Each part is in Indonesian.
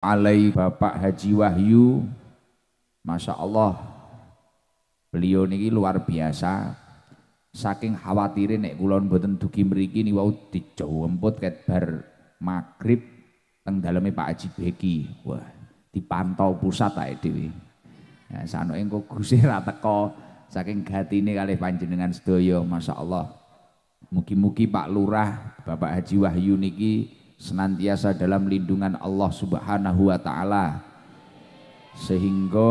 alai Bapak Haji Wahyu Masya Allah beliau niki luar biasa saking khawatirin nek kulon boten dugi mriki niku wau embot, ket bar magrib teng daleme Pak Haji Beki wah dipantau pusat ae dhewe ya sanoke engko Gusti ra teko saking gatine kali panjenengan sedaya Masya Allah mugi-mugi Pak Lurah Bapak Haji Wahyu niki senantiasa dalam lindungan Allah Subhanahu wa taala sehingga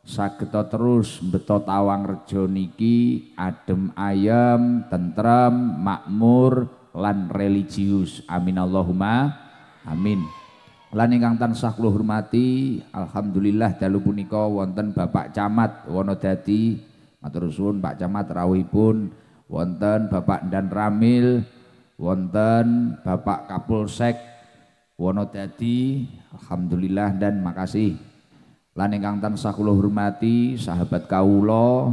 sageta terus beto tawang rejo niki adem ayam tentrem makmur lan religius amin Allahumma amin lan ingkang tansah kula hormati alhamdulillah dalu punika wonten Bapak Camat Wonodadi matur suwun Pak Camat rawuhipun wonten Bapak Dan Ramil wonten Bapak Kapolsek Wonodadi alhamdulillah dan makasih lan ingkang tansah kula hormati sahabat kawula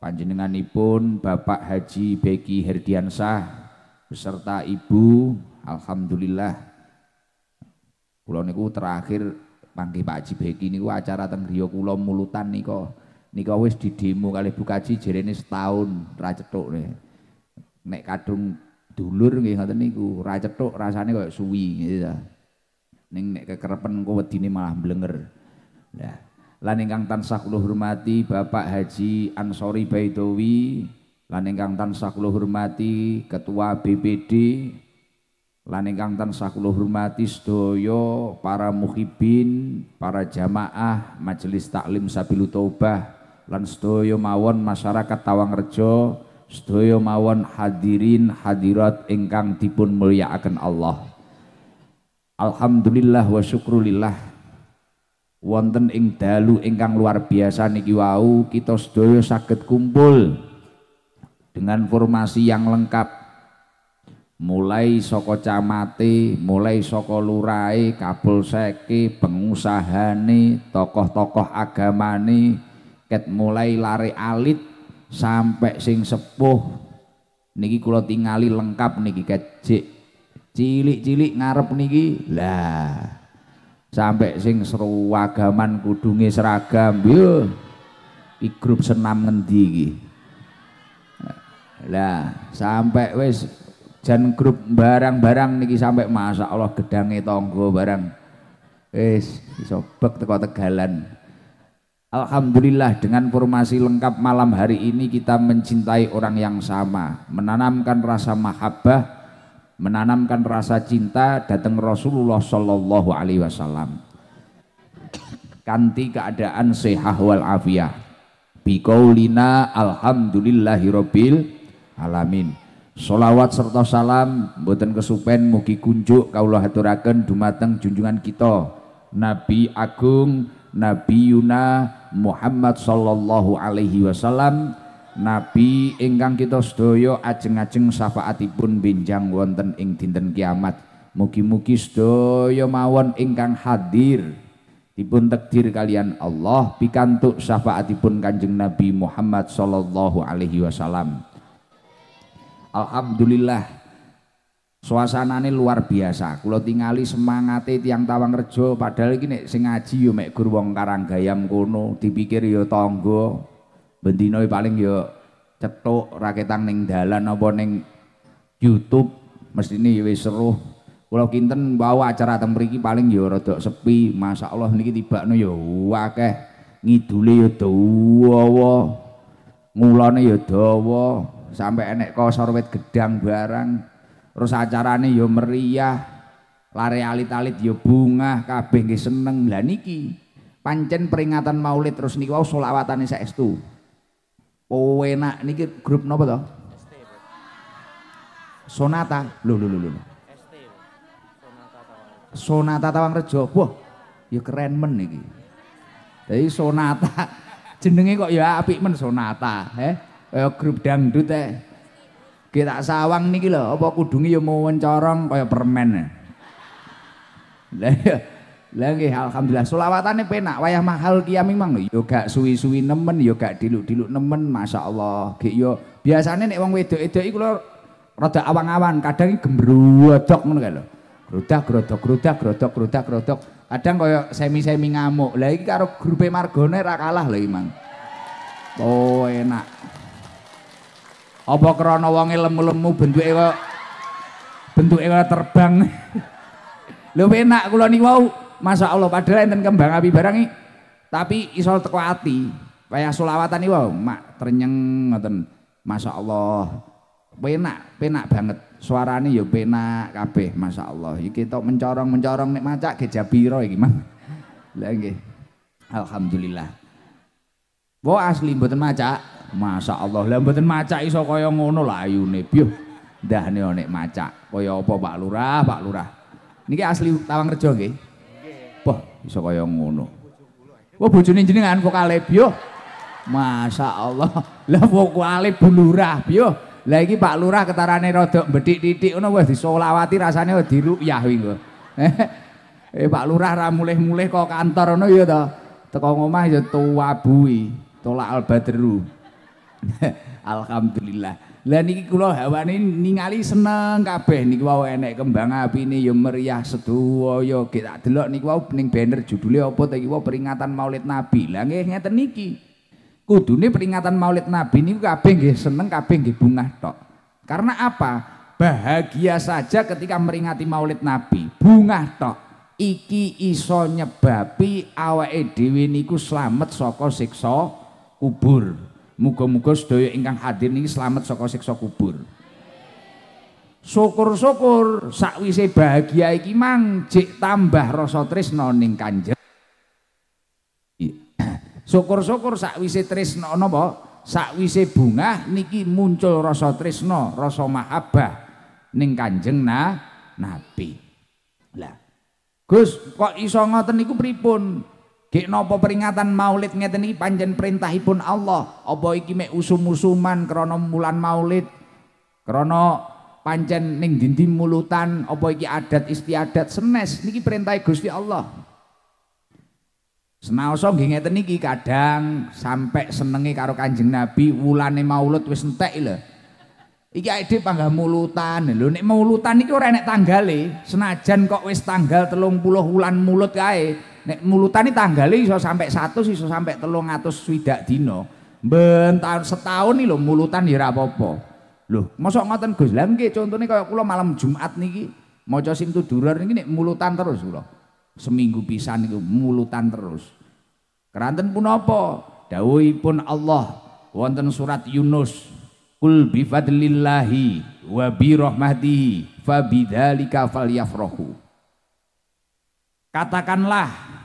panjenenganipun Bapak Haji Beki Herdiansah beserta Ibu alhamdulillah kula niku terakhir panggil Pak Haji Beki niku acara teng griya kula mulutan niko nika wis demo kali Bu Kaji jerene setahun ra cethuk nek kadung dulur nggih ngoten niku ra cethuk rasane koyo suwi gitu ning nek kekerepen engko wedine malah blenger lah lan ingkang tansah kula hormati Bapak Haji Ansori Baidowi lan ingkang tansah kula hormati Ketua BPD lan ingkang tansah kula hormati sedaya para muhibin para jamaah Majelis Taklim Sabilu Taubah lan sedaya mawon masyarakat Tawangrejo sedaya mawon hadirin hadirat ingkang dipun mulyakaken Allah Alhamdulillah wa syukrulillah wonten ing dalu ingkang luar biasa niki wau kita sedaya saged kumpul dengan formasi yang lengkap mulai Soko camate, mulai Soko saka lurae, kapolseke, pengusahane, tokoh-tokoh agamane, ket mulai lari alit sampai sing sepuh niki kula tingali lengkap niki kecik cilik-cilik ngarep niki lah sampai sing seru agaman kudungi seragam yo di grup senam ngendi iki lah sampai wes jan grup barang-barang niki sampai masa Allah gedange tangga barang wes iso teko tegalan Alhamdulillah dengan formasi lengkap malam hari ini kita mencintai orang yang sama menanamkan rasa mahabbah menanamkan rasa cinta datang Rasulullah Shallallahu Alaihi Wasallam kanti keadaan sehat wal afiyah lina, alhamdulillahirobbil alamin Solawat serta salam buatan kesupen mugi kunjuk kaulah haturaken dumateng junjungan kita Nabi Agung Nabi nabiyuna Muhammad sallallahu alaihi wasallam nabi ingkang kita sedaya ajeng-ajeng syafaatipun benjang wonten ing dinten kiamat mugi-mugi sedaya mawon ingkang hadir dipun takdir kalian Allah pikantuk syafaatipun Kanjeng Nabi Muhammad sallallahu alaihi wasallam Alhamdulillah Suasanane luar biasa. Kula tingali semangate tiang tawang rejo padahal gini nek sing ngaji yo mek gur wong Karanggayam kono, dipikir yo tangga. Bendino e paling yo cetuk raketang ning dalan apa ning YouTube mestine wis seru. Kalau kinten bawa acara teng paling yo rada sepi. Masa Allah niki no yo akeh ngidule yo dawa. Ngulane yo dawa, sampai enek kosor wit gedang barang. terus acarane ya meriah lare alit-alit ya bunga kabeh nggih seneng lah niki pancen peringatan maulid terus niki wau selawatane saestu oh enak niki grup napa to sonata lho lho lho lho sonata tawang rejo wah ya keren men niki jadi sonata jenenge kok ya apik men sonata eh kaya grup dangdut eh kita sawang nih lho, apa kudungi ya mau mencorong kaya permen. Lah ya. lagi alhamdulillah sulawatannya penak wayah mahal dia memang yo ya gak suwi-suwi nemen yo ya gak diluk-diluk nemen allah gek yo ya. biasanya nih uang wedo wedok itu lo roda awang-awan kadang gembruwedok mana kae lho gerudak grodak gerudak gerudak gerudak grodak kadang kaya semi-semi ngamuk lagi karo grupe margone ra kalah imang oh enak apa krana wonge lemu-lemu bentuke kok bentuke kok terbang. Lho enak kula niku wau. Masyaallah padahal enten kembang api barang tapi iso teko ati. Kaya selawatan iki wau, mak trenyeng ngoten. Masyaallah. Penak, penak banget. Suarane ya penak kabeh, masyaallah. Iki tok mencorong-mencorong nek macak gejabira iki, Mas. Lah nggih. Alhamdulillah. Wo asli mboten macak, Masya Allah, lah mboten macak iso kaya ngono lah ayune. Piyuh. Ndahne ana macak. Kaya apa Pak Lurah, Pak Lurah. Niki asli Tawang Rejo nggih. Nggih. iso kaya ngono. Wah bojone jenengan vokale piyuh. Masya Allah. Lah vokale Bu Lurah piyuh. Lah iki Pak Lurah ketarane rada bedik titik ngono wis disolawati rasane dirukyah wi Eh Pak Lurah ra muleh mulih kok kantor ngono ya to. Teko ngomah ya tuwabui, tolak al albadru. Alhamdulillah. Lah niki kula hawane ningali seneng kabeh niki wau enek kembang apine ya meriah sedaya ge kita delok niki wau ning banner judulnya apa ta iki peringatan Maulid Nabi. Lah nggih ngeten niki. Kudune peringatan Maulid Nabi niku kabeh nggih seneng kabeh nggih bungah tok. Karena apa? Bahagia saja ketika meringati Maulid Nabi. Bungah tok. Iki iso nyebabi awake dhewe niku slamet saka siksa kubur. Muga-muga sedaya ingkang hadir niki selamat saka siksa kubur. Syukur-syukur sakwise bahagia iki mang jek tambah rasa tresna ning kanjeng. Syukur-syukur sakwise tresna napa? Sakwise bungah niki muncul rasa tresna, rasa mahabbah ning kanjeng Nabi. Lah, Gus kok iso ngoten niku pripun? Dik nopo peringatan Maulid ngeten iki panjen perintahipun Allah. Apa iki mek usum-usuman krana mulan Maulid? Krana pancen ning dindi mulutan apa iki adat istiadat senes niki perintah Gusti Allah. Senaosa nggih ngeten niki kadang sampai senengi karo Kanjeng Nabi wulane Maulid wis entek lho. Iki ide panggah mulutan. Lho nek mulutan iki ora enek tanggale, senajan kok wis tanggal 30 wulan mulut kae. Nek ini tanggali iso sampai sih iso sampai telung atau swidak dino bentar setahun nih lo mulutan ya rapopo lo masuk Lho, ngoten Gus. Lah nggih contone kaya kula malam Jumat niki maca tuh durar niki nek mulutan terus lo Seminggu pisan nih mulutan terus. Keranten dawai pun Allah wonten surat Yunus. Kul bifadlillahi fadlillahi wa bi rahmatihi fabidzalika Katakanlah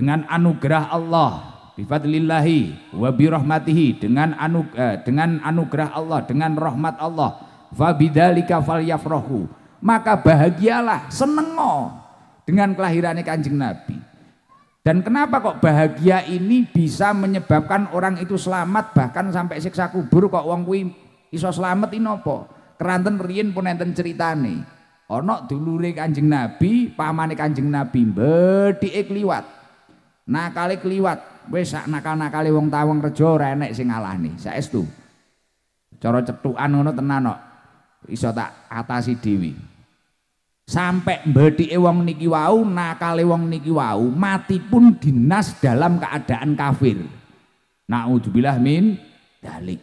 dengan anugerah Allah bifadlillahi wa birahmatihi dengan anug eh, dengan anugerah Allah dengan rahmat Allah fabidzalika falyafrahu maka bahagialah senengo dengan kelahirannya Kanjeng Nabi dan kenapa kok bahagia ini bisa menyebabkan orang itu selamat bahkan sampai siksa kubur kok wong kuwi iso selamat ini apa? Keranten riyen pun enten ceritane. Ana dulure Kanjeng Nabi, pamane Kanjeng Nabi mbedhike kliwat nakale keliwat, wis sak nakal-nakale wong tawang rejo ora enek sing ngalahne saestu cara cethukan ngono tenan kok iso tak atasi dewi. sampai mbedike wong niki wau nakale wong niki wau mati pun dinas dalam keadaan kafir naudzubillah min dalik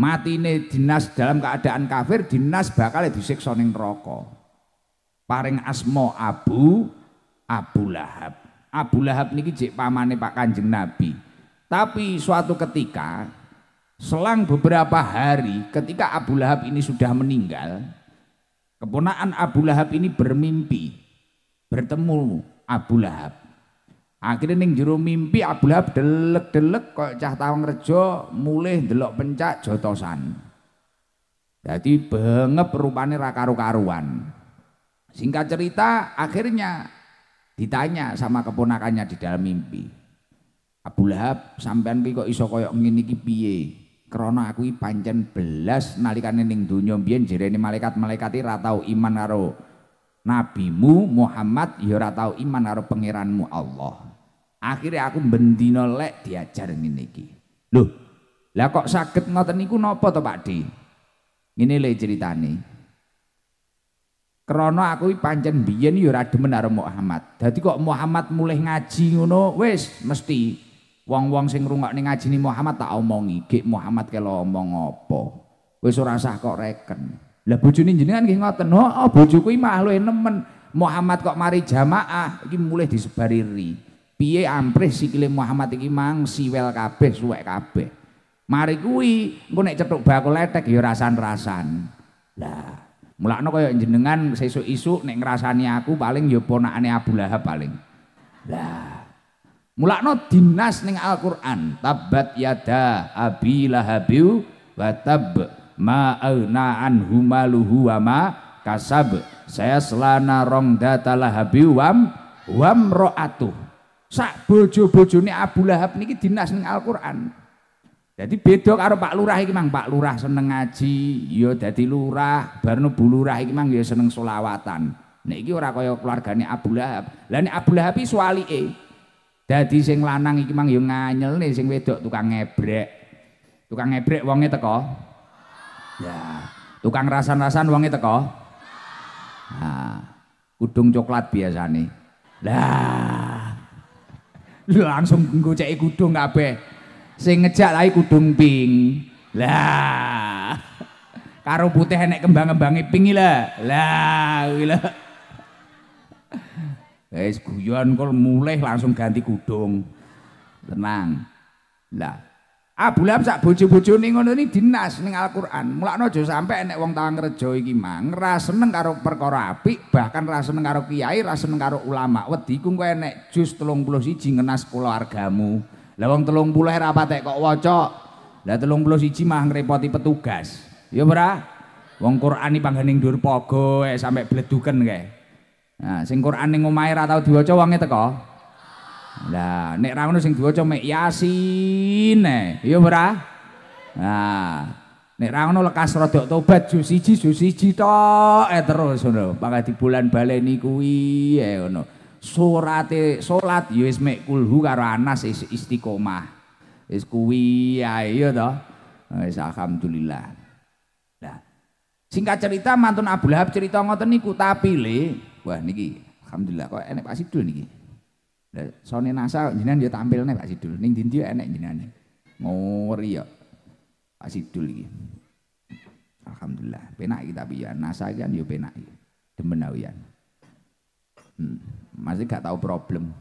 Mati ini dinas dalam keadaan kafir dinas bakal disiksa ning neraka paring asma Abu Abu Lahab Abu Lahab niki jek pamane Pak Kanjeng Nabi. Tapi suatu ketika selang beberapa hari ketika Abu Lahab ini sudah meninggal, keponakan Abu Lahab ini bermimpi bertemu Abu Lahab. Akhirnya ning jero mimpi Abu Lahab delek-delek kok cah tawang rejo mulih delok pencak jotosan. Jadi bengep rupane ra karu-karuan. Singkat cerita akhirnya Ditanya sama keponakannya di dalam mimpi. Abu Lahab sampean ki kok iso koyo ngene iki piye? Krana aku iki pancen belas nalikane ning donya biyen jerene malaikat-malaikat ora tau iman karo nabimu Muhammad ya ora tau iman karo pangeranmu Allah. Akhirnya aku bendino lek diajar ngene iki. Loh, lah kok sakit ngoten niku napa to Pak Di? Ngene lek ceritane. Krono aku iki pancen biyen ya ora demen karo Muhammad. Dadi kok Muhammad mulai ngaji ngono, wis mesti wong-wong sing ngrungokne ngajine Muhammad tak omongi, gek Muhammad kelo omong apa. Wis ora usah kok reken. Lah bojone jenengan nggih ngoten, "Heeh, oh, oh, bojoku iki mah nemen. Muhammad kok mari jamaah iki mulai disebariri. ri. Piye amprih sikile Muhammad iki mang siwel kabeh, suwek kabeh. Mari kuwi engko nek cethuk bakul letek ya rasan-rasan. Lah Mulakno kaya jenengan sesuk-isuk nek ngrasani aku paling ya ponakane Abu Lahab paling. Lah. Mulakno dinas ning Al-Qur'an, tabat yada abi lahabiu wa tab ma aghna anhu maluhu wa ma kasab. Saya selana rong data Lahab wam wam ro'atu. Sak bojo-bojone Abu Lahab niki dinas ning Al-Qur'an. Jadi beda karo Pak Lurah iki Mang, Pak Lurah seneng ngaji, ya dadi lurah, barno Bu Lurah iki Mang ya seneng selawatan. Nek iki ora kaya keluargane Abu Lahab. Lah nek Abu Lahab iki suwalike. Dadi sing lanang iki Mang ya nganyelne, sing wedok tukang ngebrek. Tukang ngebrek wonge teko. Ya, tukang rasan-rasan wonge teko. Nah, kudung coklat biasane. Lah. Langsung nggo ceki kudung kabeh. sing ngejak lagi kudung ping lah karo putih enek kembang-kembangnya pingi lah lah gila guys guyon kok mulai langsung ganti kudung tenang lah Abu Lahab sak bojo-bojo ning ngono ni dinas ning Al-Qur'an. Mulakno aja sampe enek wong tawang rejo iki mah ngeras seneng karo perkara apik, bahkan ra seneng karo kiai, ra seneng karo ulama. Wedi ku kok enek jus 31 ngenas kula argamu. Lah wong 30 ora patek kok waca. Lah 31 mah ngrepoti petugas. Ya ora? Wong Qur'an iki panggane ndur pogo eh, sampe bleduken kae. Nah, sing Qur'an ning omahe ora tau diwaca wonge teko. Lah, nek ra ngono sing diwaca mek Yasin eh. Ya ora? Nah, nek ra ngono lekas rodok tobat jus siji jus siji tok eh terus ngono. Pangga di bulan baleni kuwi eh ngono. surate salat ya wis mek kulhu karo Anas istiqomah. Wis kuwi ayo ya to. Nah, wis alhamdulillah. Nah, singkat cerita mantun Abu Lahab cerita ngoten niku tapi le wah niki alhamdulillah kok enek Pak Sidul niki. Lah sone nasa jenengan ya tampilne Pak Sidul ning ndi enek jenengan. Ngori ya. Pak Sidul iki. Alhamdulillah, penak iki tapi kan ya nasa kan yo penak iki. Demen Hmm masih gak tahu problem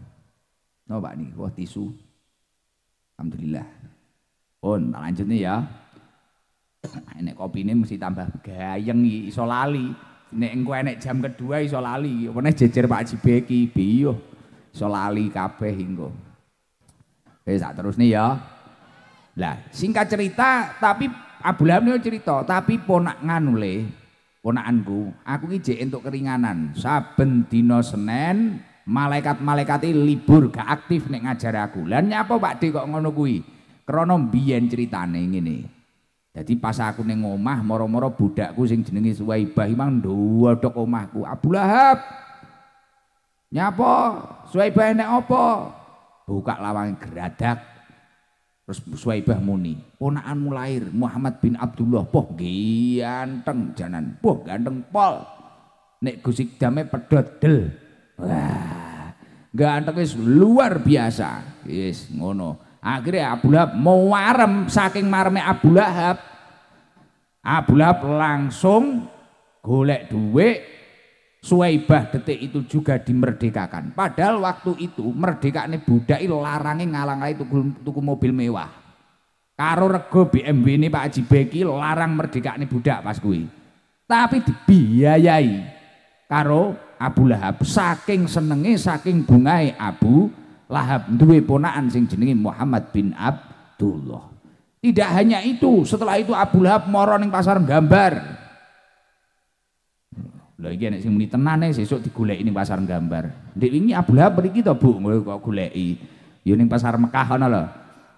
no pak nih wah tisu alhamdulillah pun oh, lanjut nih ya enek kopi ini mesti tambah gayeng iso lali nek engko enek jam kedua iso lali jejer Pak Jibeki biyo iso lali kabeh engko wis eh, sak terus nih ya lah singkat cerita tapi Abu Lahab ini cerita tapi ponak nganu le ponakanku aku ijek untuk keringanan saben dina Senin malaikat-malaikat ini libur gak aktif nek ngajar aku. Lah nyapa Pak Dik kok ngono kui Krana biyen ceritane ngene. Jadi pas aku neng omah moro-moro budakku sing jenenge Suwaibah mang ndodok omahku. Abu Lahab. Nyapa? Suwaibah neng opo Buka lawang geradak. Terus bah muni, ponaanmu lahir Muhammad bin Abdullah, poh ganteng janan, poh ganteng pol. Nek gusik dame pedot del. Wah, ganteng wis luar biasa. Yes, ngono. Akhirnya Abu Lahab mau warem saking marme Abu Lahab. Abu Lahab langsung golek duit bah detik itu juga dimerdekakan. Padahal waktu itu merdeka nih budak larangin ngalang-alangi tuku, tuku mobil mewah. Karo rego BMW ini Pak Haji Beki larang nih budak pas gue. Tapi dibiayai karo Abu Lahab saking senenge saking bungai Abu Lahab duwe ponaan sing jenenge Muhammad bin Abdullah tidak hanya itu setelah itu Abu Lahab moro ning pasar gambar lha iki nek sing muni tenane sesuk digoleki ning pasar gambar ndek wingi Abu Lahab mriki to Bu kok goleki ya ning pasar Mekah ana lho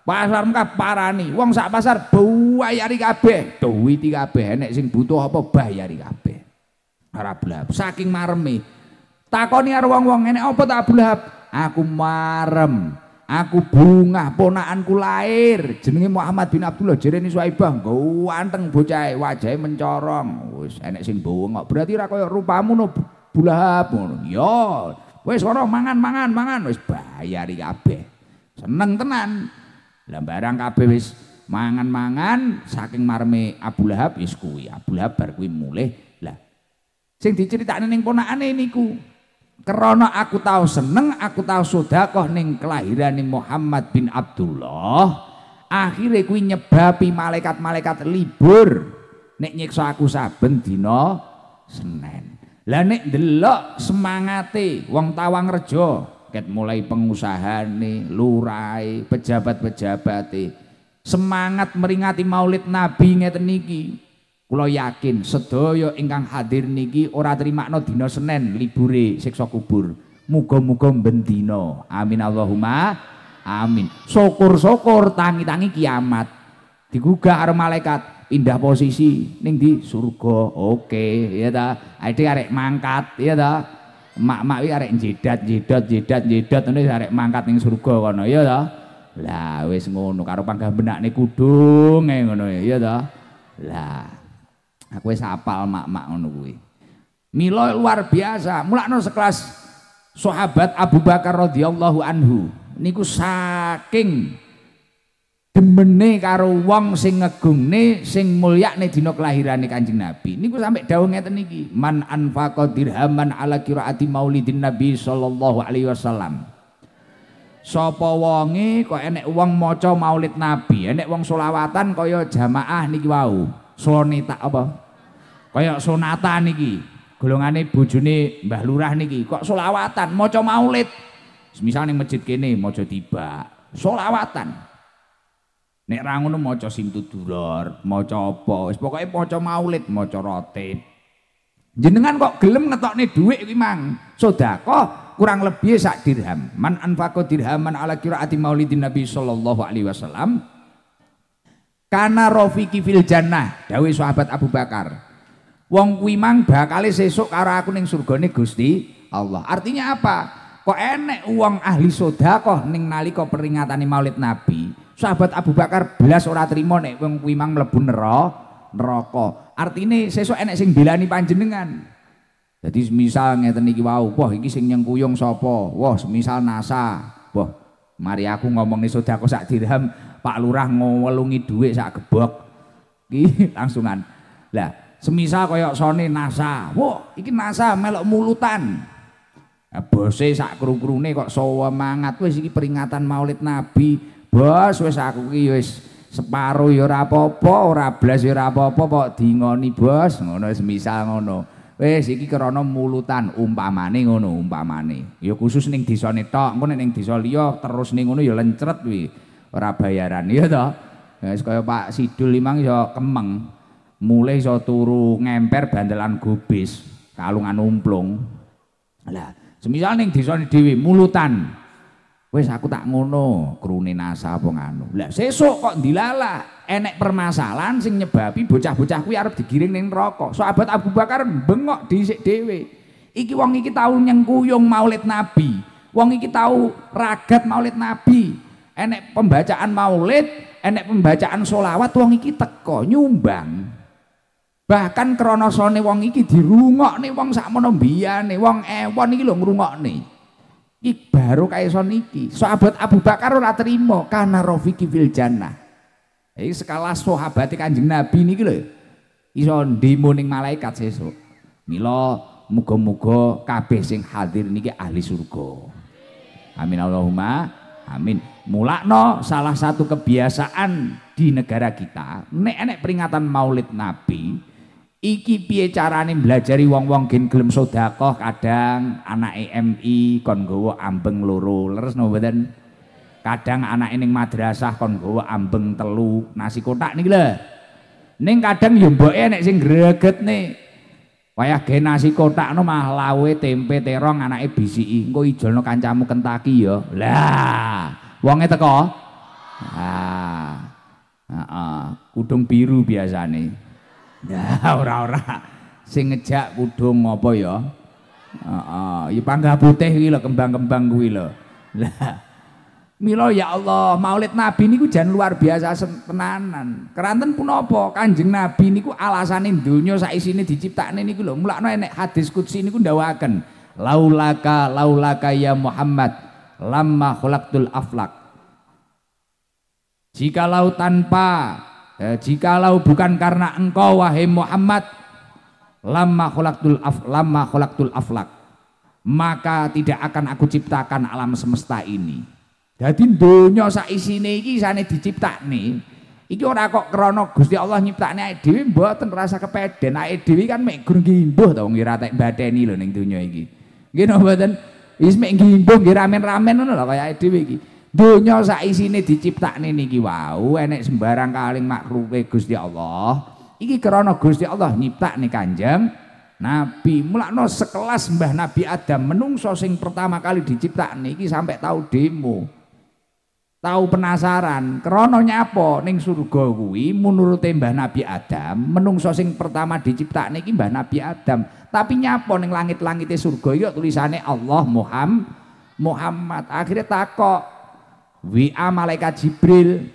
pasar Mekah parani wong sak pasar bayari kabeh duwiti kabeh nek sing butuh apa bayari kabeh Ora saking marme Takoni karo wong-wong, enek apa tak blab? Aku marem. Aku bunga ponakanku lahir jenenge Muhammad bin Abdullah jerene Suaibah anteng bocahe wajahe mencorong wis enek sing bowong berarti ora kaya rupamu no bulahap ngono ya wis ora mangan mangan mangan wis bayari kabeh seneng tenan lah barang kabeh wis mangan-mangan saking marme Abu Lahab wis kuwi Abu Lahab bar kuwi mulih Sing diceritakne ning ponakane niku. Karena aku tahu seneng, aku tahu sedekah ning kelahirane Muhammad bin Abdullah. Akhirnya kuwi nyebabi malaikat-malaikat libur. Nek nyiksa aku saben dina Senin. Lah nek ndelok semangate wong Tawang Rejo, ket mulai nih, lurai, pejabat-pejabate. Semangat meringati Maulid Nabi ngeten niki. Kula yakin sedoyo ingkang hadir niki ora no dino senen libure siksa kubur. Muga-muga ben Amin Allahumma amin. Syukur-syukur tangi-tangi kiamat. Digugah arah malaikat pindah posisi ning di surga. Oke, ya ta. Ade arek mangkat, ya ta. Mak-mak iki arek jedat jedat jedat jedat nih arek mangkat ning surga kono, ya ta. Lah wes ngono karo panggah nih kudung e ngono, ya ta. Lah Aku wis apal mak-mak ngono kuwi. Mila luar biasa, mulakno sekelas sahabat Abu Bakar radhiyallahu anhu niku saking demene karo wong sing ngegungne sing mulyane dina kelahirane Kanjeng Nabi. Niku sampe dawuh ngeten man anfaqa dirhaman ala qiraati maulidin nabi sallallahu alaihi wasallam. Sapa wonge kok enek wong maca maulid nabi, enek wong selawatan kaya jamaah niki wau. Wow. sonita apa? Kayak sonata niki. Golongane bojone Mbah Lurah niki kok solawatan, maca maulid. Misalnya ning masjid kene maca tiba, solawatan. Nek ra ngono maca dulur, maca apa, pokoknya pokoke maca maulid, maca rotib. Jenengan kok gelem ngetokne dhuwit iki Mang? Sedekah kurang lebih sak dirham. Man anfaqo dirhaman ala qiraati maulidin Nabi sallallahu alaihi wasallam karena rofiki fil jannah, dawe sahabat Abu Bakar. Wong kuwi mang bakale sesuk karo aku ning surgane Gusti Allah. Artinya apa? Kok enek uang ahli sedekah ning nalika peringatane Maulid Nabi, sahabat Abu Bakar belas ora trimo nek wong kuwi mang mlebu neraka. Artine sesuk enek sing bilani panjenengan. Jadi misal ngeten iki wau, wah iki sing nyengkuyung sapa? Wah, misal NASA. Wah, mari aku ngomong ngomongne sedekah sak dirham, Pak Lurah ngowelungi duit sak gebok. Ki langsungan. Lah, semisal kaya Sony NASA. Wah, iki NASA melok mulutan. Nah, bose sak kru-krune kok sowo mangat wis iki peringatan Maulid Nabi. Bos wis aku iki wis separo ya ora apa-apa, ora blas ya ora apa-apa kok dingoni, Bos. Ngono semisal ngono. Wis iki krana mulutan umpamane ngono, umpamane. Ya khusus ning desa ne tok, engko ning desa liya terus ning ngono ya lencret kuwi. ora bayaran iya ya toh kaya Pak Sidul limang iso kemeng mulai iso turu ngemper bandelan gubis kalungan umplung lah semisal ning desa dhewe mulutan wis aku tak ngono krune nasa apa nganu lah sesuk kok dilala enek permasalahan sing nyebabi bocah-bocah kuwi arep digiring ning neraka sahabat Abu Bakar bengok dhisik dhewe iki wong iki tau nyengkuyung maulid nabi wong iki tau ragat maulid nabi enek pembacaan maulid, enek pembacaan solawat wong iki teko nyumbang. Bahkan kronosone wong iki dirungok nih, wong sakmono nih, wong ewon iki lho nih. Iki baru son iki. Sahabat Abu Bakar ora terima karena rofiki fil jannah. Iki skala sahabat Kanjeng Nabi nih gitu. Ison di ning malaikat sesuk. Milo mugo mugo kabeh sing hadir niki ahli surga. Amin Allahumma Amin. Mulakno salah satu kebiasaan di negara kita, nek enek peringatan Maulid Nabi, iki piye carane belajari wong-wong gen gelem sedekah kadang anak EMI kon gowo ambeng loro, leres no mboten? Kadang anak ini madrasah kon gowo ambeng telu, nasi kotak nih lah. Neng kadang yo ya mboke enek sing greget nih Wayah ge nasi no mah lawe tempe terong anak si bisiki ijol no kancamu kentaki yo, ya. Lah, wonge teko? Ah. ah. kudung biru biasa nih, Ya ora ora. Sing ngejak kudung apa Ah, ya, ya pangga putih kuwi kembang-kembang kuwi Lah Milo ya Allah, Maulid Nabi niku jan luar biasa tenanan. Keranten punapa? Kanjeng Nabi niku alasane donya saisine diciptakne niku lho. Mulakno enek hadis qudsi niku ndawaken. Laulaka laulaka ya Muhammad lamma khalaqtul aflak. Jikalau tanpa eh, jikalau bukan karena engkau wahai Muhammad lamma khalaqtul af lamma khalaqtul aflak. Maka tidak akan aku ciptakan alam semesta ini. Jadi dunia sak isine sana isane nih, Iki ora kok krana Gusti Allah nyiptakne awake dhewe mboten rasa kepeden. Awake dhewe kan mek gur ngimbuh to ngira tek bateni lho ning dunia iki. Nggih napa mboten? Wis mek gira nggih ramen-ramen ngono lho kaya dhewe iki. Dunia sak isine diciptakne niki wau enek sembarang kaling makruke Gusti Allah. Iki krana Gusti Allah nyiptakne Kanjeng Nabi mulakno sekelas Mbah Nabi Adam menungso sing pertama kali diciptakne iki sampai tahu demo tahu penasaran krononya apa ning surga kuwi menurut Mbah Nabi Adam menungso sing pertama dicipta niki Mbah Nabi Adam tapi nyapa ning langit-langite surga ya tulisannya Allah Muhammad Muhammad akhirnya takok WA malaikat Jibril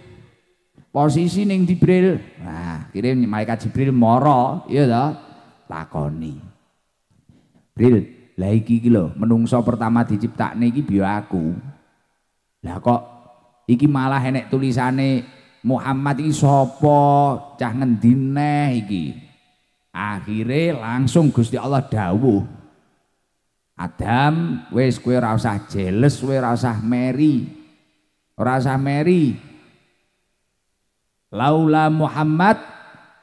posisi ning Jibril nah kirim malaikat Jibril moro ya toh takoni Jibril lah iki menungso pertama dicipta niki biyo aku lah kok iki malah enek tulisane Muhammad iki sapa cah ngendi neh iki akhire langsung Gusti Allah dawuh Adam wis kowe ora usah jeles kowe ora usah meri ora usah meri laula Muhammad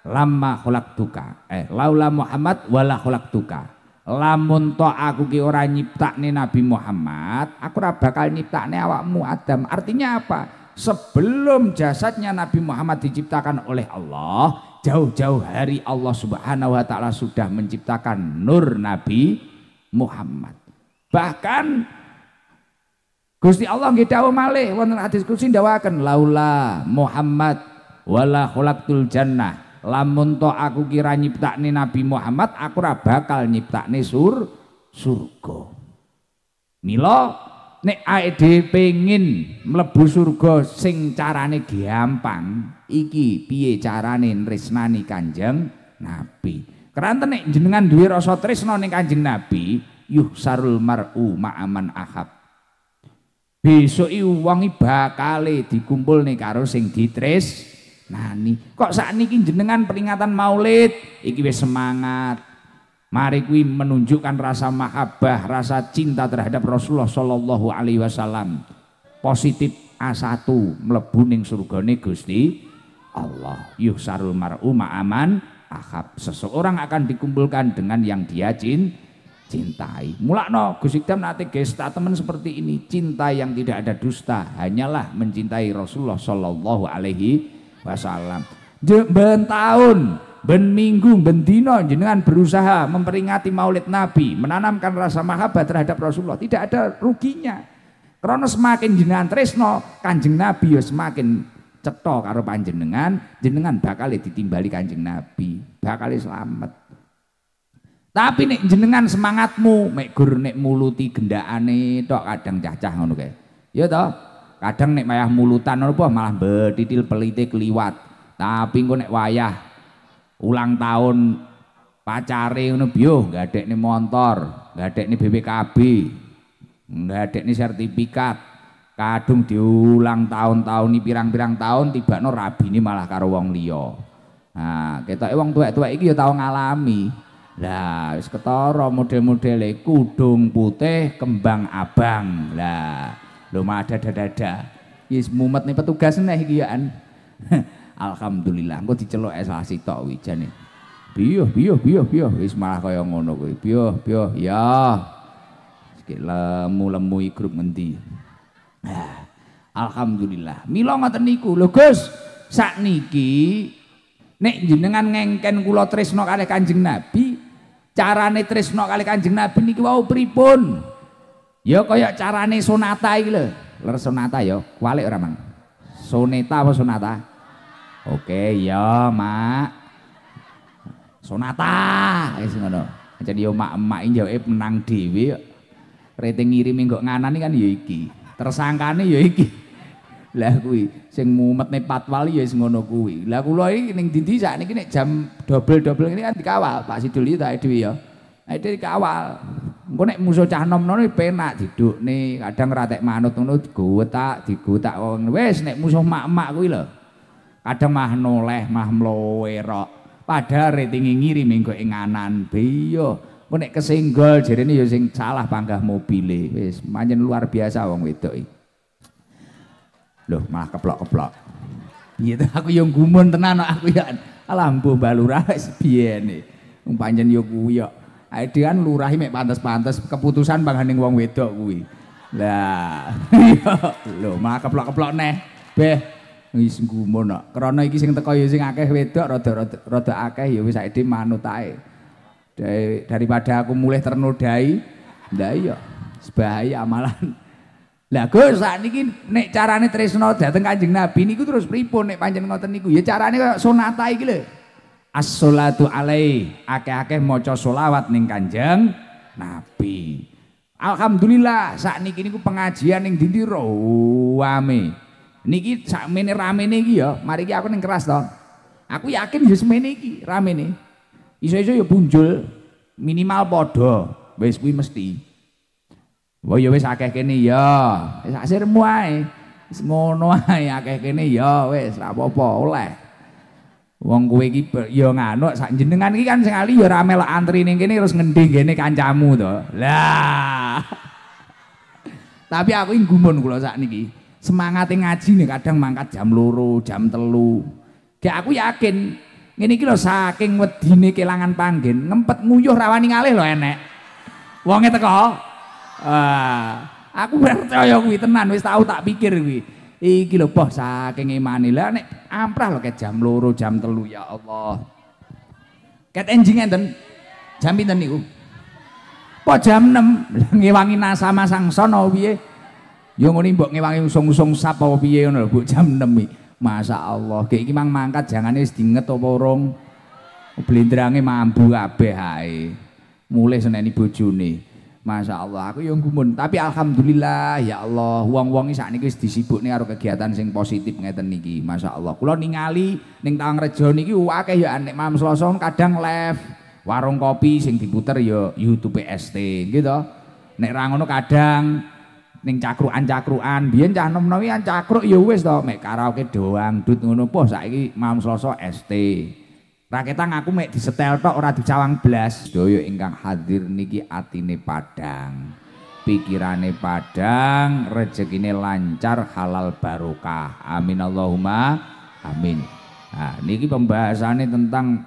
lama kholak tuka eh laula Muhammad wala kholak tuka lamun to aku ki ora nyiptakne Nabi Muhammad, aku ora bakal nyiptakne awakmu Adam. Artinya apa? Sebelum jasadnya Nabi Muhammad diciptakan oleh Allah, jauh-jauh hari Allah Subhanahu wa taala sudah menciptakan nur Nabi Muhammad. Bahkan Gusti Allah nggih dawuh malih wonten hadis kursi ndawaken laula Muhammad wala khalaqtul jannah lamun to aku kira nyiptakne Nabi Muhammad aku ora bakal nyiptakne sur surga mila nek ae pengin mlebu surga sing carane gampang iki piye carane nresnani Kanjeng Nabi kerana nek jenengan duwe rasa tresna ning Kanjeng Nabi yuh sarul mar'u ma'aman ahab besok iwangi bakale dikumpul nih karo sing ditres nani kok saat ini jenengan peringatan Maulid iki wis semangat mari kuwi menunjukkan rasa mahabbah rasa cinta terhadap Rasulullah Shallallahu alaihi wasallam positif A1 mlebu ning surgane Gusti Allah Yusarul mar'u ma'aman akhab seseorang akan dikumpulkan dengan yang dia cintai. Mulakno Gus Ikdam nate gesta teman seperti ini, cinta yang tidak ada dusta, hanyalah mencintai Rasulullah Shallallahu alaihi wasallam. Ben tahun, ben minggu, ben dino jenengan berusaha memperingati Maulid Nabi, menanamkan rasa mahabbah terhadap Rasulullah. Tidak ada ruginya. Karena semakin jenengan tresno, Kanjeng Nabi ya semakin cetok, karo panjenengan, jenengan bakal ditimbali Kanjeng Nabi, bakal selamat. Tapi nek jenengan semangatmu mek gur nek muluti gendaane tok kadang cacah ngono kae. Ya toh, Kadang nek wayah mulutan apa malah betitil pelite keliwat. Tapi engko nek wayah ulang tahun pacare ngono biyo nih oh, motor, nih gadekne BPKB, nih sertifikat. Kadung diulang tahun-tahun pirang-pirang tahun tiba rabi nih malah karo wong liya. Nah, kita wong tua-tua iki ya tau ngalami. Lah, wis ketara model-modele kudung putih, kembang abang. Lah, mah ada dada-dada. Yes, iya, mumet nih petugas nih iki ya, Alhamdulillah, engko dicelok es lah sitok nih. Biyuh, biyuh, biyuh, biyuh. Wis malah kaya ngono kuwi. Biyuh, biyuh, ya. Sikit lemu-lemu grup ngendi. Nah, alhamdulillah. Mila ngoten niku. Lho Gus, sakniki nek jenengan ngengken kula tresno kalih Kanjeng Nabi, carane tresno kalih Kanjeng Nabi niki wau pripun? Ya kaya carane sonata iki lho. Ler sonata ya, kwalik ora mang. Soneta apa sonata? Oke, ya, Mak. Sonata wis ngono. Jadi yo mak emak iki yo menang dhewe kok. Rating ngirimi kok nganani kan ya iki. Tersangkane ya iki. Lah kuwi sing mumetne patwal ya wis ngono kuwi. Lah kula iki ning dindi sakniki nek jam dobel-dobel ngene kan dikawal Pak Sidul iki tak dhewe ya. Ade dikawal. Engko nek musuh cah nom ngono penak nih. kadang ratek manut ngono digotak, digotak wong. Wes nek musuh mak-mak gue lho. Kadang mah noleh, mah mlowerok. Padahal ratinge ngiri mengko ing nganan. Iya. nek kesenggol jadi ya using salah panggah mobil. Wes panjen luar biasa wong itu. Loh, malah keplok-keplok. Gitu aku yang gumun tenan aku ya. Alah mbuh balurah nih. biyene. Wong pancen ya Idean lurahi mek pantes-pantes keputusan Hening wong wedok kuwi. Lah, iya. lo malah keplok-keplok neh. Beh, wis gumun kok. Krana iki sing teko ya sing akeh wedok rada-rada rada akeh ya wis saiki manut ae. Dari, daripada aku mulai ternodai, ndak iya. Sebahaya amalan. Lah Gus sakniki nek carane tresno dateng Kanjeng Nabi niku terus pripun nek panjenengan ngoten niku? Ya carane kaya sonata iki lho as-salatu alai akeh-akeh maca solawat ning Kanjeng Nabi Alhamdulillah saat niki niku pengajian ning dindi rame. Niki meni rame niki ya, mari iki aku ning keras to. Aku yakin wis ya mene iki nih. Iso-iso ya punjul minimal padha. Wis kuwi mesti. Wah ya wis akeh kene ya. Wis asirmu ae. Wis ngono ae akeh kene ya wis ra apa-apa oleh. Wong kowe iki ya nganuk sak jenengan iki kan sing ali ya ora melok antri ning kene terus ngendi kene kancamu to. Lah. Tapi aku ing gumun kula sak niki. Semangate ngaji nih kadang mangkat jam loro, jam telu. Kayak aku yakin ngene iki lho saking wedine kelangan panggen, ngempet nguyuh ra wani ngalih lho enek. Wonge teko. Ah, aku percaya kuwi tenan wis tau tak pikir kuwi. Iki lho boh saking imane. Lah nek amprah lho kayak jam loro jam telu ya Allah. Kayak enjing enten. Jam pinten niku? Po jam 6 ngewangi nasama sang sono piye? Ya ngene mbok ngewangi usung-usung sapa apa piye ngono lho jam 6 masa Allah, kayak iki mang mangkat jangannya sedinget apa orang. Blindrangnya mambu kabeh ae. Mulai seneni bojone. Masya Allah, aku yang gumun. Tapi alhamdulillah ya Allah, uang-uang ini saat ini guys disibuk nih karo kegiatan sing positif ngeten niki. Masya Allah, kulo ningali ning tangan Rejo niki akeh ya anek mam Selasa kadang live warung kopi sing diputer yo ya YouTube ST gitu. Nek ra kadang ning cakruan-cakruan, bien cah nom-nomi cakru yo ya wes to, mek karaoke doang dut ngono po saiki mam Selasa ST. Raketa ngaku mek disetel tok ora dicawang blas. doyo ingkang hadir niki atine Padang Pikirane Padang rezekine lancar halal barokah. Amin Allahumma amin. Nah, niki pembahasannya tentang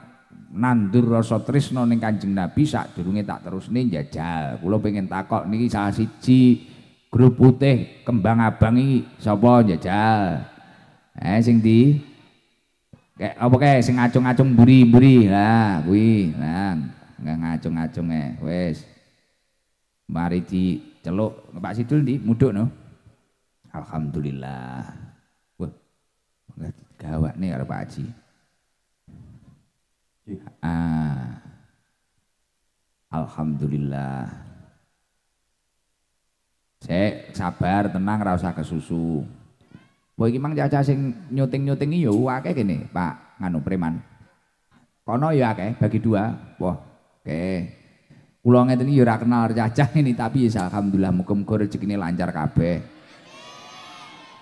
nandur rasa tresno ning Kanjeng Nabi sadurunge tak terus nih jajal. Kula pengen takok niki salah siji grup putih kembang abang iki sapa jajal. Eh sing di kayak apa kayak sing ngacung-ngacung buri-buri lah kuwi lah nggak ngacung-ngacung eh wes mari di celuk Pak Sidul di muduk no Alhamdulillah wah gawat nih kalau Pak Haji iya. ah Alhamdulillah saya sabar tenang rasa kesusu boy, gimang mang sing nyuting-nyuting iyo wakai gini, Pak nganu preman. Kono ya kayak bagi dua. Wah, oke. Okay. tadi yura kenal caca ini tapi ya alhamdulillah muga rezeki ini lancar kape,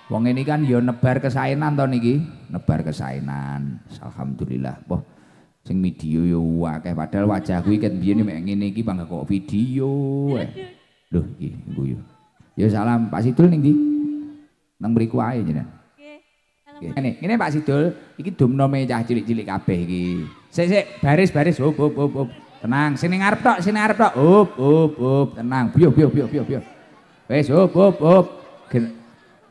Wong ini kan yo ya nebar kesainan tau niki, nebar kesainan, Alhamdulillah. Wah, sing video ya kayak padahal wajah gue kan biyen mek ngene iki bangga kok video. Eh. Lho, iki yo, ya. ya salam Pak Sidul ning ndi? Nang mriku ae jenengan. Nggih. Pak Sidul, iki dumno mecah cilik-cilik kabeh iki. Sik sik baris-baris hop hop hop hop. Tenang, sini ngarep tok, sini ngarep tok. Hop hop hop, tenang. Biyo biyo biyo biyo biyo. wes hop hop hop.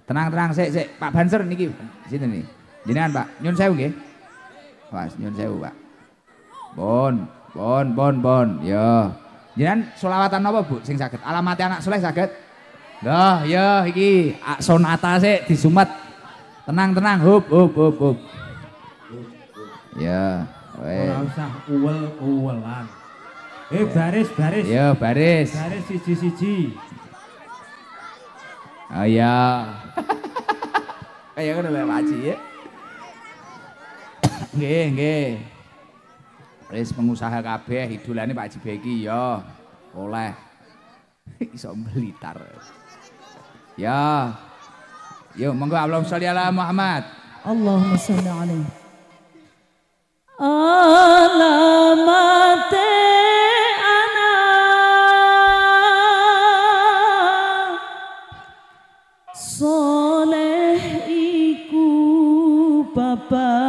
Tenang tenang sik sik Pak Banser niki sinten niki. Jenengan Pak, nyun sewu nggih. Pak, nyun sewu Pak. Bon, bon, bon, bon. Yo. Jenengan selawatan apa Bu sing saged? Alamat anak soleh saged? Dah, ya iki sonata di Sumat, Tenang-tenang, hub hub hub hub. Ya, weh. Ora usah uwel-uwelan. Eh baris baris. Ya, baris. Baris siji-siji. Oh ya. Kayak ngono lek waji ya. Nggih, nggih. Baris pengusaha kabeh idolane Pak Jibeki ya. Oleh iso melitar. Ya. Yuk monggo Allahumma sholli ala Muhammad. Allahumma sholli alaihi. Alamat ana soleh iku bapak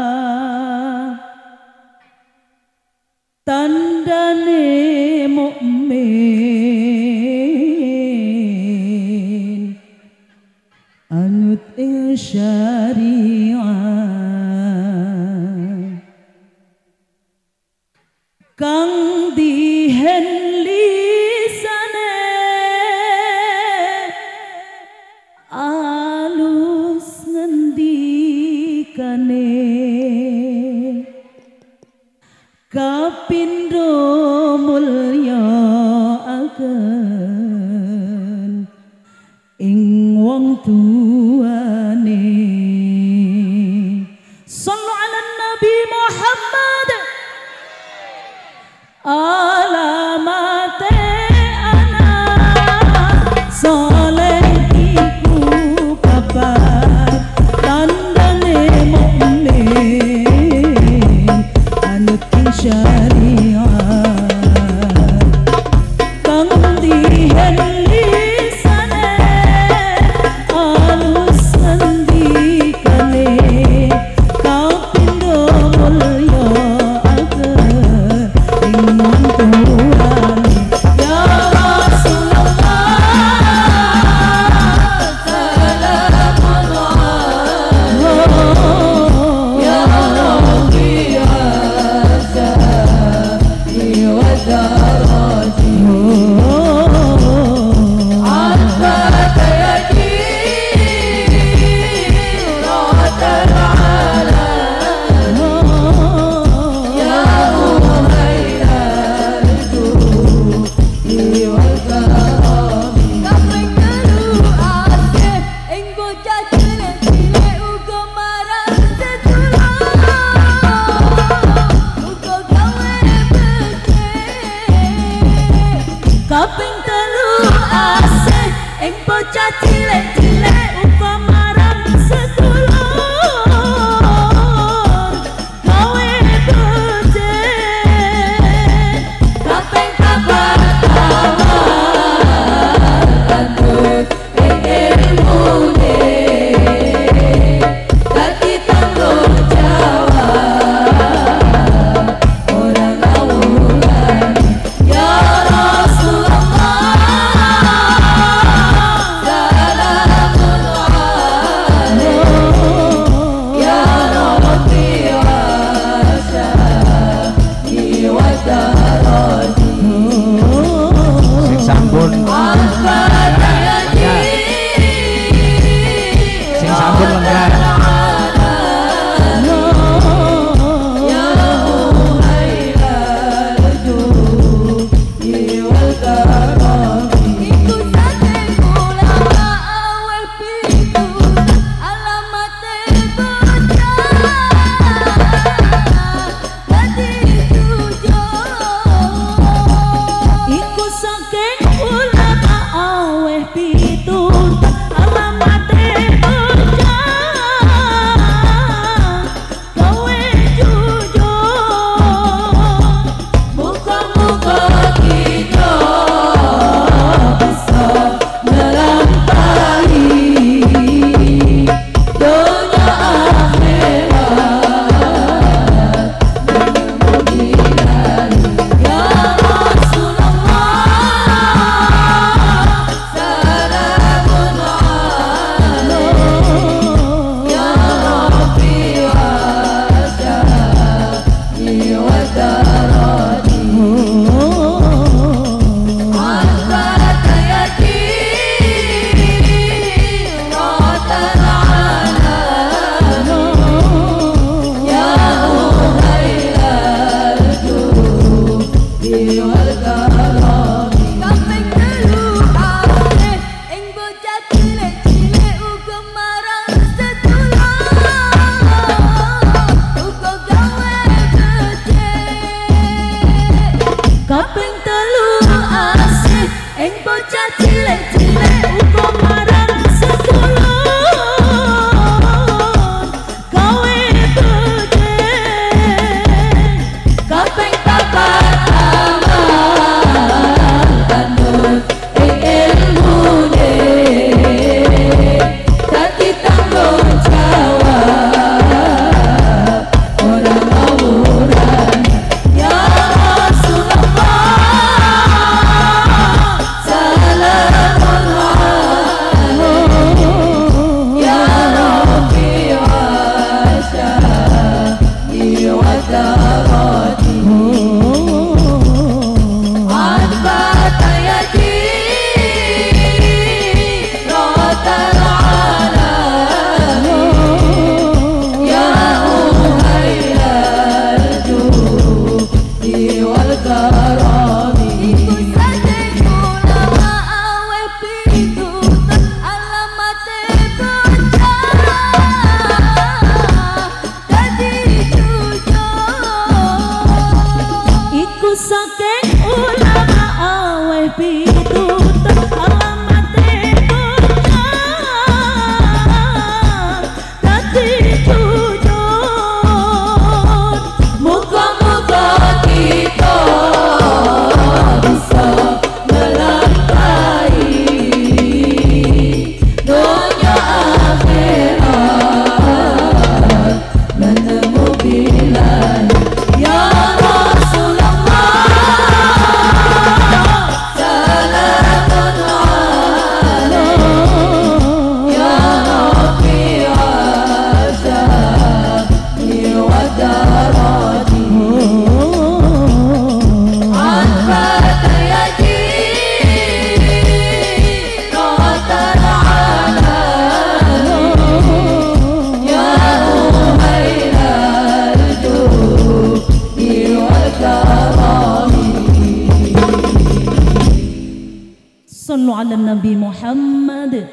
Sallu ala Nabi Muhammad.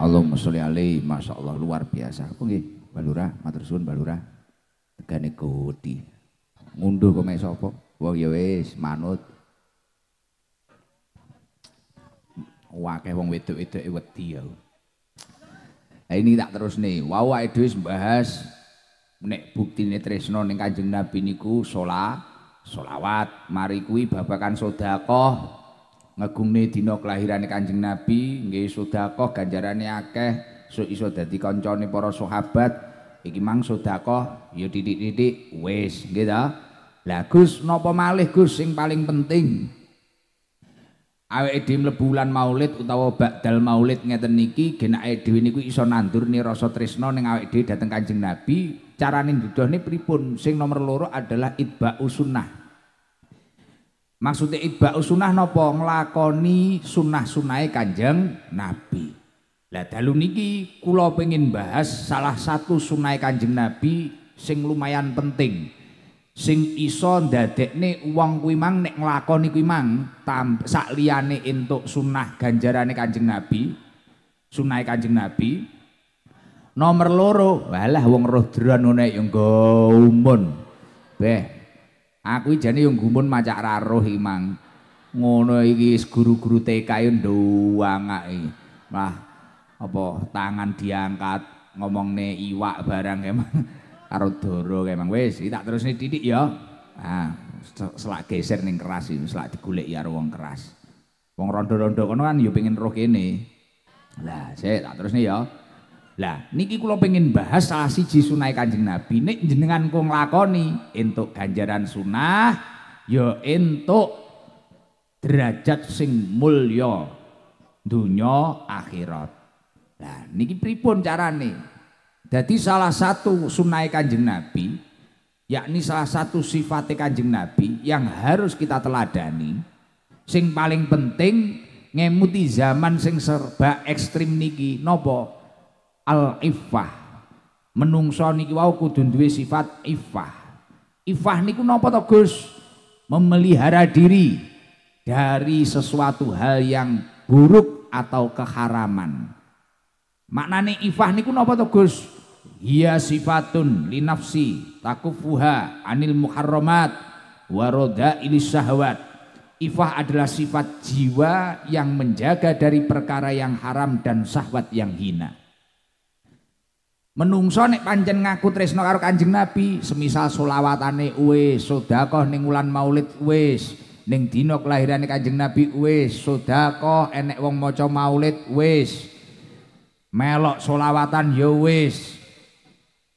Allahumma sholli alaihi, masya Allah luar biasa. Oke, nggih, Balura, matur suwun Balura. Tegane godi. Ngunduh kok mek sapa? Wong ya wis manut. Wakeh wong wedok-wedok e wedi dia. Ya. Nah, ini tak terus nih, wau ae bahas nek nih tresno ning Kanjeng Nabi niku sholat solawat, mari kui babakan sodakoh ngegungne dina kelahiran Kanjeng Nabi nggih sedekah ganjarane akeh sok iso dadi kancane para sahabat iki mang sedekah ya titik-titik wis nggih ta lah Gus napa malih Gus sing paling penting awake dhewe mlebu Maulid utawa badal Maulid ngeten niki genake dhewe niku iso nandur ni rasa tresna ning awake dhewe dateng Kanjeng Nabi carane duduhne pripun sing nomor loro adalah itba'u sunnah Maksudnya ibadah sunnah nopo nglakoni sunnah sunai kanjeng nabi. Lah dalu niki kulo pengen bahas salah satu sunai kanjeng nabi sing lumayan penting. Sing iso ndadek ne uang kui mang nek nglakoni kui mang sak liane entuk sunnah ganjarane kanjeng nabi. Sunai kanjeng nabi. Nomor loro, walah wong roh dron yang gaumun. Beh, Aku jane yo gumun macak raruh iki mang. Ngono iki guru-guru TK yo ndowangake. Wah, apa tangan diangkat ngomongne iwak barang emang karo doro emang. Wis, iki tak terusne titik ya, Ah, selak geser ning keras iki, selak digolek ya wong keras. Wong rondo-rondo kono kan yo pengen roh kene. Lah, sik tak terusne yo. Ya. Lah niki kula pengen bahas salah siji sunai Kanjeng Nabi. nih jenengan kok nglakoni entuk ganjaran sunah yo ya entuk derajat sing mulya dunya akhirat. Lah niki pripun carane? Jadi salah satu sunai Kanjeng Nabi yakni salah satu sifat Kanjeng Nabi yang harus kita teladani sing paling penting ngemuti zaman sing serba ekstrim niki nopo al ifah menungso niki wau kudu duwe sifat ifah ifah niku napa to Gus memelihara diri dari sesuatu hal yang buruk atau keharaman maknane ifah niku napa to Gus hiya sifatun li takufuha anil muharramat waroda ilis syahwat Ifah adalah sifat jiwa yang menjaga dari perkara yang haram dan sahwat yang hina. Menungso nek pancen ngaku tresno karo Kanjeng Nabi, semisal selawatane wis, sedekah ning wulan Maulid wis, ning dina kelahirane Kanjeng Nabi wis, sedekah enek wong maca Maulid wis. Melok solawatan ya wis.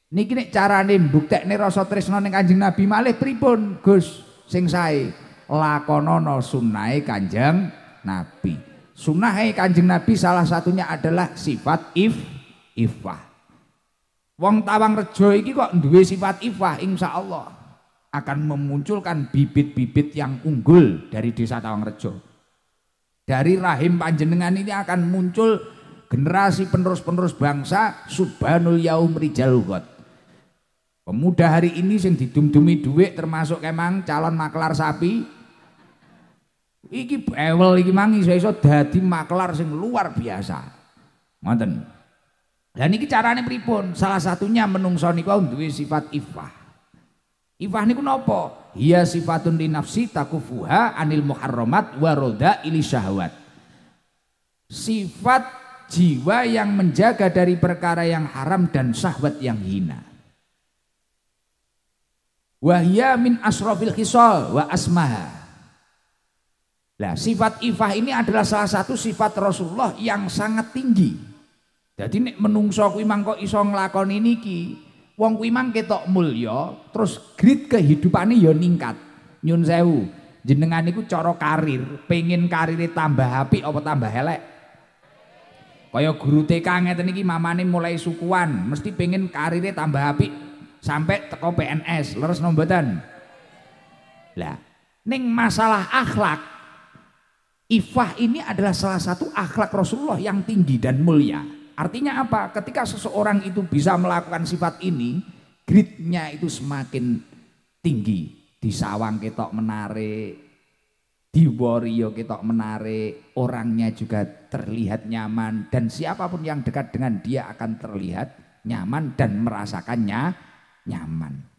Niki nek carane mbuktekne rasa tresno ning Kanjeng Nabi malih pripun, Gus? Sing sae lakonono sunnahe Kanjeng Nabi. Sunnahe Kanjeng Nabi salah satunya adalah sifat if ifah. Wong Tawang Rejo iki kok duwe sifat ifah insya Allah akan memunculkan bibit-bibit yang unggul dari desa Tawang Rejo. Dari rahim panjenengan ini akan muncul generasi penerus-penerus bangsa Subhanul Yaum Rijalugot. Pemuda hari ini sing didum-dumi duit termasuk emang calon maklar sapi. Iki bewel iki mang iso-iso dadi maklar sing luar biasa. Ngoten. Dan ini carane pripun? Salah satunya menungso niku duwe sifat ifah. Ifah niku nopo? Iya sifatun di nafsi takufuha anil muharramat waroda ili syahwat. Sifat jiwa yang menjaga dari perkara yang haram dan syahwat yang hina. Wahya min asrofil khisol wa asmaha. Nah, sifat ifah ini adalah salah satu sifat Rasulullah yang sangat tinggi jadi nek menungso kuwi mangko iso nglakoni niki, wong kuwi mang ketok mulya, terus grit kehidupane ya ningkat. Nyun sewu, jenengan niku cara karir, pengin karire tambah apik apa tambah elek? Kaya guru TK ngeten iki mamane mulai sukuan, mesti pengin karire tambah apik sampai teko PNS, leres nombatan. Lah, ning masalah akhlak Ifah ini adalah salah satu akhlak Rasulullah yang tinggi dan mulia. Artinya apa? Ketika seseorang itu bisa melakukan sifat ini, gridnya itu semakin tinggi. Di sawang ketok menarik, di warrior ketok menarik, orangnya juga terlihat nyaman dan siapapun yang dekat dengan dia akan terlihat nyaman dan merasakannya nyaman.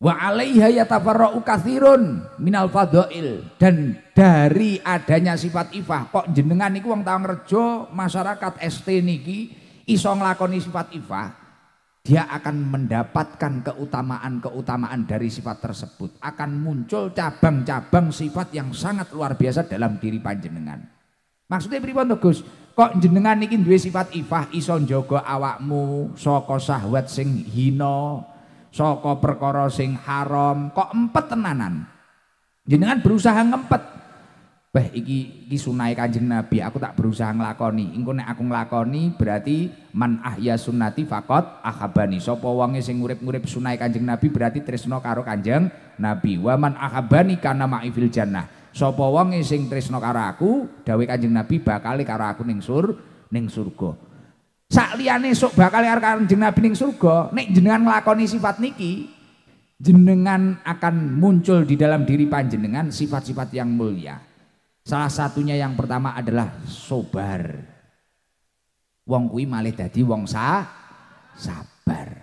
Wa alaiha yatafarra'u kathirun minal fadha'il. Dan dari adanya sifat ifah, kok jenengan niku wong Tangerjo, masyarakat ST niki iso nglakoni sifat ifah, dia akan mendapatkan keutamaan-keutamaan dari sifat tersebut. Akan muncul cabang-cabang sifat yang sangat luar biasa dalam diri panjenengan. Maksudnya pripun to Gus? Kok jenengan niki duwe sifat ifah iso njogo awakmu saka sahwat sing hina, Sopo perkara sing haram kok empat tenanan jenengan berusaha ngempet Beh, iki iki sunai kanjeng nabi aku tak berusaha ngelakoni. engko nek aku ngelakoni, berarti man ahya sunnati fakot ahabani Sopo wangi sing urip-urip sunai kanjeng nabi berarti tresno karo kanjeng nabi wa man ahabani kana ma'ifil jannah Sopo wangi sing tresno karo aku dawuh kanjeng nabi bakal karo aku ning sur ning surga Sakliane esok bakal arep Kanjeng Nabi ning surga, nek jenengan nglakoni sifat niki, jenengan akan muncul di dalam diri panjenengan sifat-sifat yang mulia. Salah satunya yang pertama adalah sobar. Wong kuwi malih dadi wong sa sabar.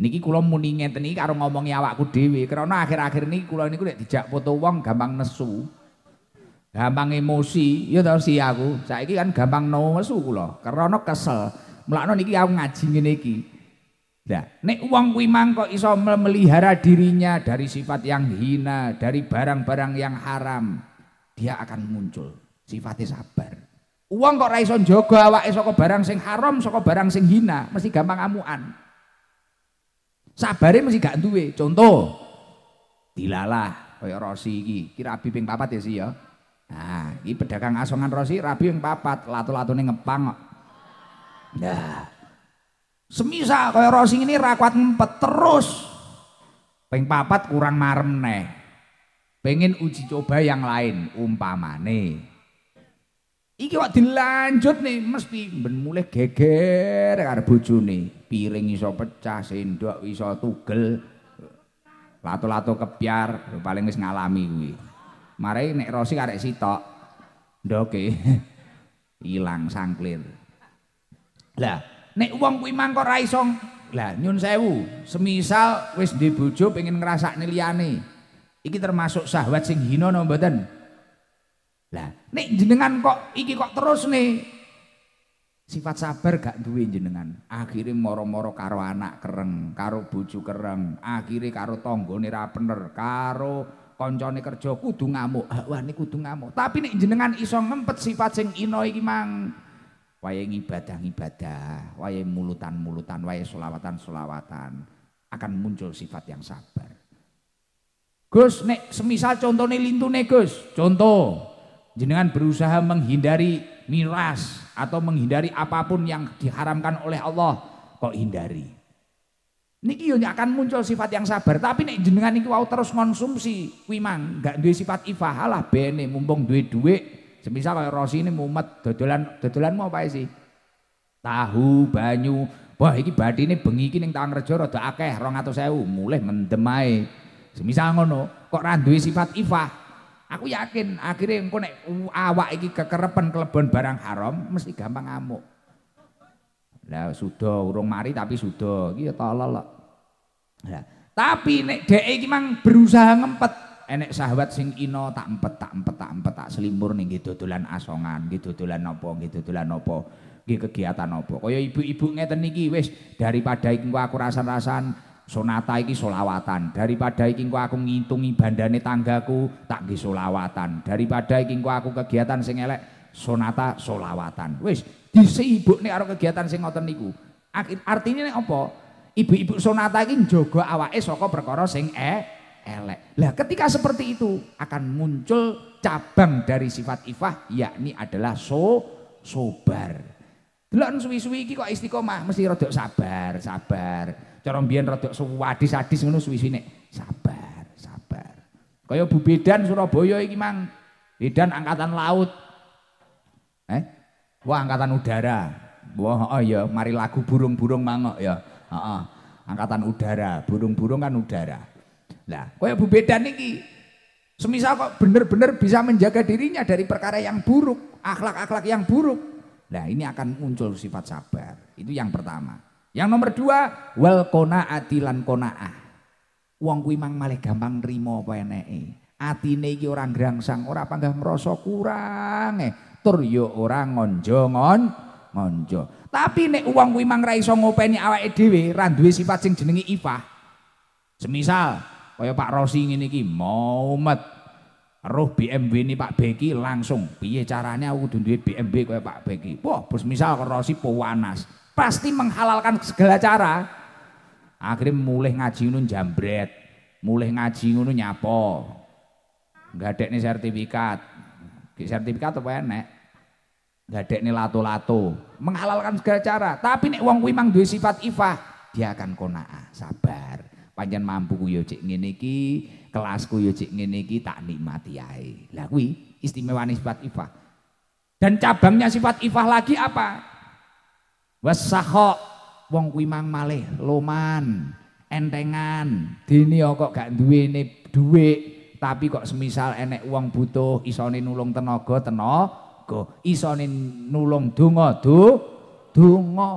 Niki kula muni ngeten iki karo ngomongi awakku dhewe karena akhir-akhir niki kula niku nek dijak foto wong gampang nesu gampang emosi ya tau si aku saiki kan gampang nesu kula karena kesel mlakno niki aku ngaji ngene iki Nah, nek uang kuwi mangko iso memelihara dirinya dari sifat yang hina, dari barang-barang yang haram, dia akan muncul sifatnya sabar. Uang kok ra jogo awak awake barang sing haram, saka barang sing hina, mesti gampang amuan. sabarin mesti gak duwe. Contoh, dilalah kaya Rosi iki, kira abi ping papat ya sih ya. Nah, ini pedagang asongan rosi, rabi yang papat, latu-latu ini ngepang. Nah, semisal kaya rosi ini rakwat ngempet terus. Peng papat kurang marem nih. Pengen uji coba yang lain, umpama nih. Iki kok dilanjut nih, mesti ben mulai geger karena bojo nih. Piring iso pecah, sendok iso tugel. Latu-latu kepiar, paling wis ngalami. Wih. Mare nek Rosi karek sitok. Ndoke. Ilang sangklir. Lah, nek wong kuwi mangko ra iso lah nyun sewu, semisal wis ndek bojo pengen ngrasakne liyane. Iki termasuk sahabat sing hina napa mboten? Lah, nek jenengan kok iki kok terus nih sifat sabar gak duwe jenengan. akhiri moro-moro karo anak kereng, karo bucu kereng, akhiri karo tonggo ra bener, karo koncone kerja kudu ngamuk wah ini kudu ngamuk tapi nek jenengan iso ngempet sifat sing ino iki mang waya ibadah, ngibadah waya mulutan-mulutan waya sulawatan sulawatan. akan muncul sifat yang sabar Gus nek semisal contoh contohnya nih Gus contoh jenengan berusaha menghindari miras atau menghindari apapun yang diharamkan oleh Allah kok hindari Niki yo akan muncul sifat yang sabar, tapi nek jenengan niku wau terus konsumsi kuwi mang gak duwe sifat ifahalah lah bene mumpung duwe duit. Semisal kaya Rosi ini mumet dodolan dodolan mau apa sih? Tahu, banyu. Wah iki ini bengi iki ning Tangerjo rada akeh 200.000, mulih mendem ae. Semisal ngono, kok ra duwe sifat ifah, aku yakin akhirnya engko nek awak iki kekerepen kelebon barang haram mesti gampang ngamuk. Lah sudah urung mari tapi sudah iki ya tolol Tapi nek dhek iki mang berusaha ngempet enek sahabat sing ino tak empet tak empet tak empet tak selimur nih gitu tulan asongan gitu tulan nopo gitu tulan nopo gitu kegiatan nopo kaya ibu-ibu ngeten dari pada daripada gue aku rasan-rasan sonata iki solawatan daripada iki aku ngitungi bandane tanggaku tak gi solawatan daripada iki aku kegiatan sing elek sonata solawatan wes nih karo kegiatan sing ngoten niku. Artinya nih apa? Ibu-ibu sonata ini njaga awake saka perkara sing e elek. Lah ketika seperti itu akan muncul cabang dari sifat ifah yakni adalah so sobar. Delok suwi-suwi iki kok istiqomah mesti rada sabar, sabar. Cara mbiyen rada suwadis-adis ngono suwi-suwi nek sabar, sabar. Kaya Bu Bedan Surabaya iki mang, Bedan angkatan laut. Eh, Wah angkatan udara. Wah oh iya mari lagu burung-burung mangok ya. oh. Angkatan udara, burung-burung kan udara. Lah, ya Bu beda niki. semisal kok bener-bener bisa menjaga dirinya dari perkara yang buruk, akhlak-akhlak yang buruk. Nah, ini akan muncul sifat sabar. Itu yang pertama. Yang nomor dua, wal atilan kona ah. Uang kui mang malih gampang rimo apa Ati Atine orang gerangsang, orang apa panggah merosok kurang. Eh ngatur yo orang ngonjo ngon ngonjo. Tapi nek uang kuwi mang raiso ngopeni awake dhewe, ra duwe sifat sing jenenge Semisal kaya Pak Rosi ngene iki met roh BMW ini Pak Beki langsung piye caranya aku kudu duwe BMW kaya Pak Beki. Wah, bos misal Rosi pewanas, pasti menghalalkan segala cara. Akhirnya mulai ngaji ngono jambret, mulai ngaji ngono nyapo. Nggak ada sertifikat, di sertifikat apa enek. Gadek ini lato-lato. Menghalalkan segala cara. Tapi nek wong kuwi mang duwe sifat ifah, dia akan kona'ah, sabar. Panjen mampu ku yo nginiki. Kelas iki, kelasku nginiki tak nikmati ae. Lah istimewa istimewani sifat ifah. Dan cabangnya sifat ifah lagi apa? Wasahok. wong kuwi mang malih loman, entengan, dini kok gak duwe nih duwe tapi kok semisal enek uang butuh isonin nulung tenaga tenaga isonin nulung dungo do dungo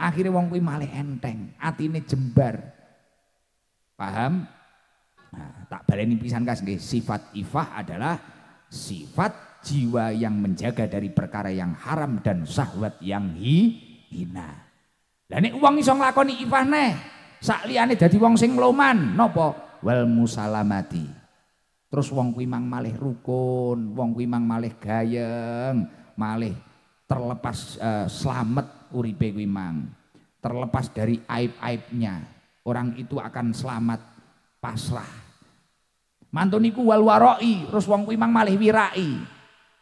akhirnya wong kuwi malah enteng ini jembar paham nah, tak baleni pisan kas sifat ifah adalah sifat jiwa yang menjaga dari perkara yang haram dan sahwat yang hi, hina lah nek wong iso nglakoni ifah neh sak liyane dadi wong sing loman nopo wal musalamati Terus wong kuwi mang malih rukun, wong kuwi mang malih gayeng, malih terlepas uh, eh, selamat uripe kuwi mang. Terlepas dari aib-aibnya. Orang itu akan selamat pasrah. Mantuniku niku wal waroi, terus wong kuwi mang malih wirai.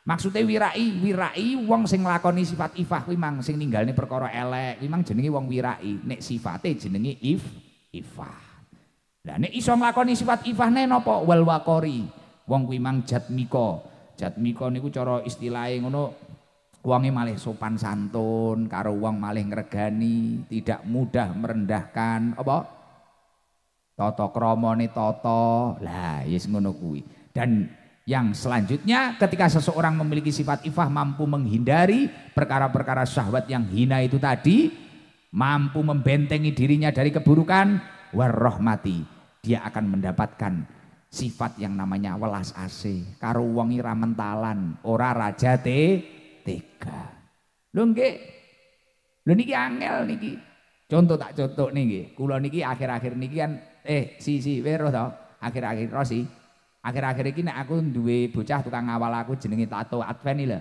Maksudnya wirai, wirai wong sing lakoni sifat ifah kuwi mang sing ninggalne perkara elek, kuwi mang jenenge wong wirai. Nek sifate jenenge if ifah. Lah nek iso nglakoni sifat ifahne napa wal waqori. Wong kuwi mang jatmika. Jatmika niku cara istilahe ngono wonge malih sopan santun karo wong malih ngregani, tidak mudah merendahkan apa kromo kramane tata. Lah yes ngono kuwi. Dan yang selanjutnya ketika seseorang memiliki sifat ifah mampu menghindari perkara-perkara syahwat yang hina itu tadi mampu membentengi dirinya dari keburukan warohmati Dia akan mendapatkan sifat yang namanya welas asih, karo wong ora mentalan, ora raja te tega. Lho nggih. Lho niki angel niki. Contoh tak contoh nih nggih Kula niki akhir-akhir niki kan eh si si wero to. Akhir-akhir rosi. Akhir-akhir iki nek aku duwe bocah tukang awal aku jenenge tato Advent iki lho.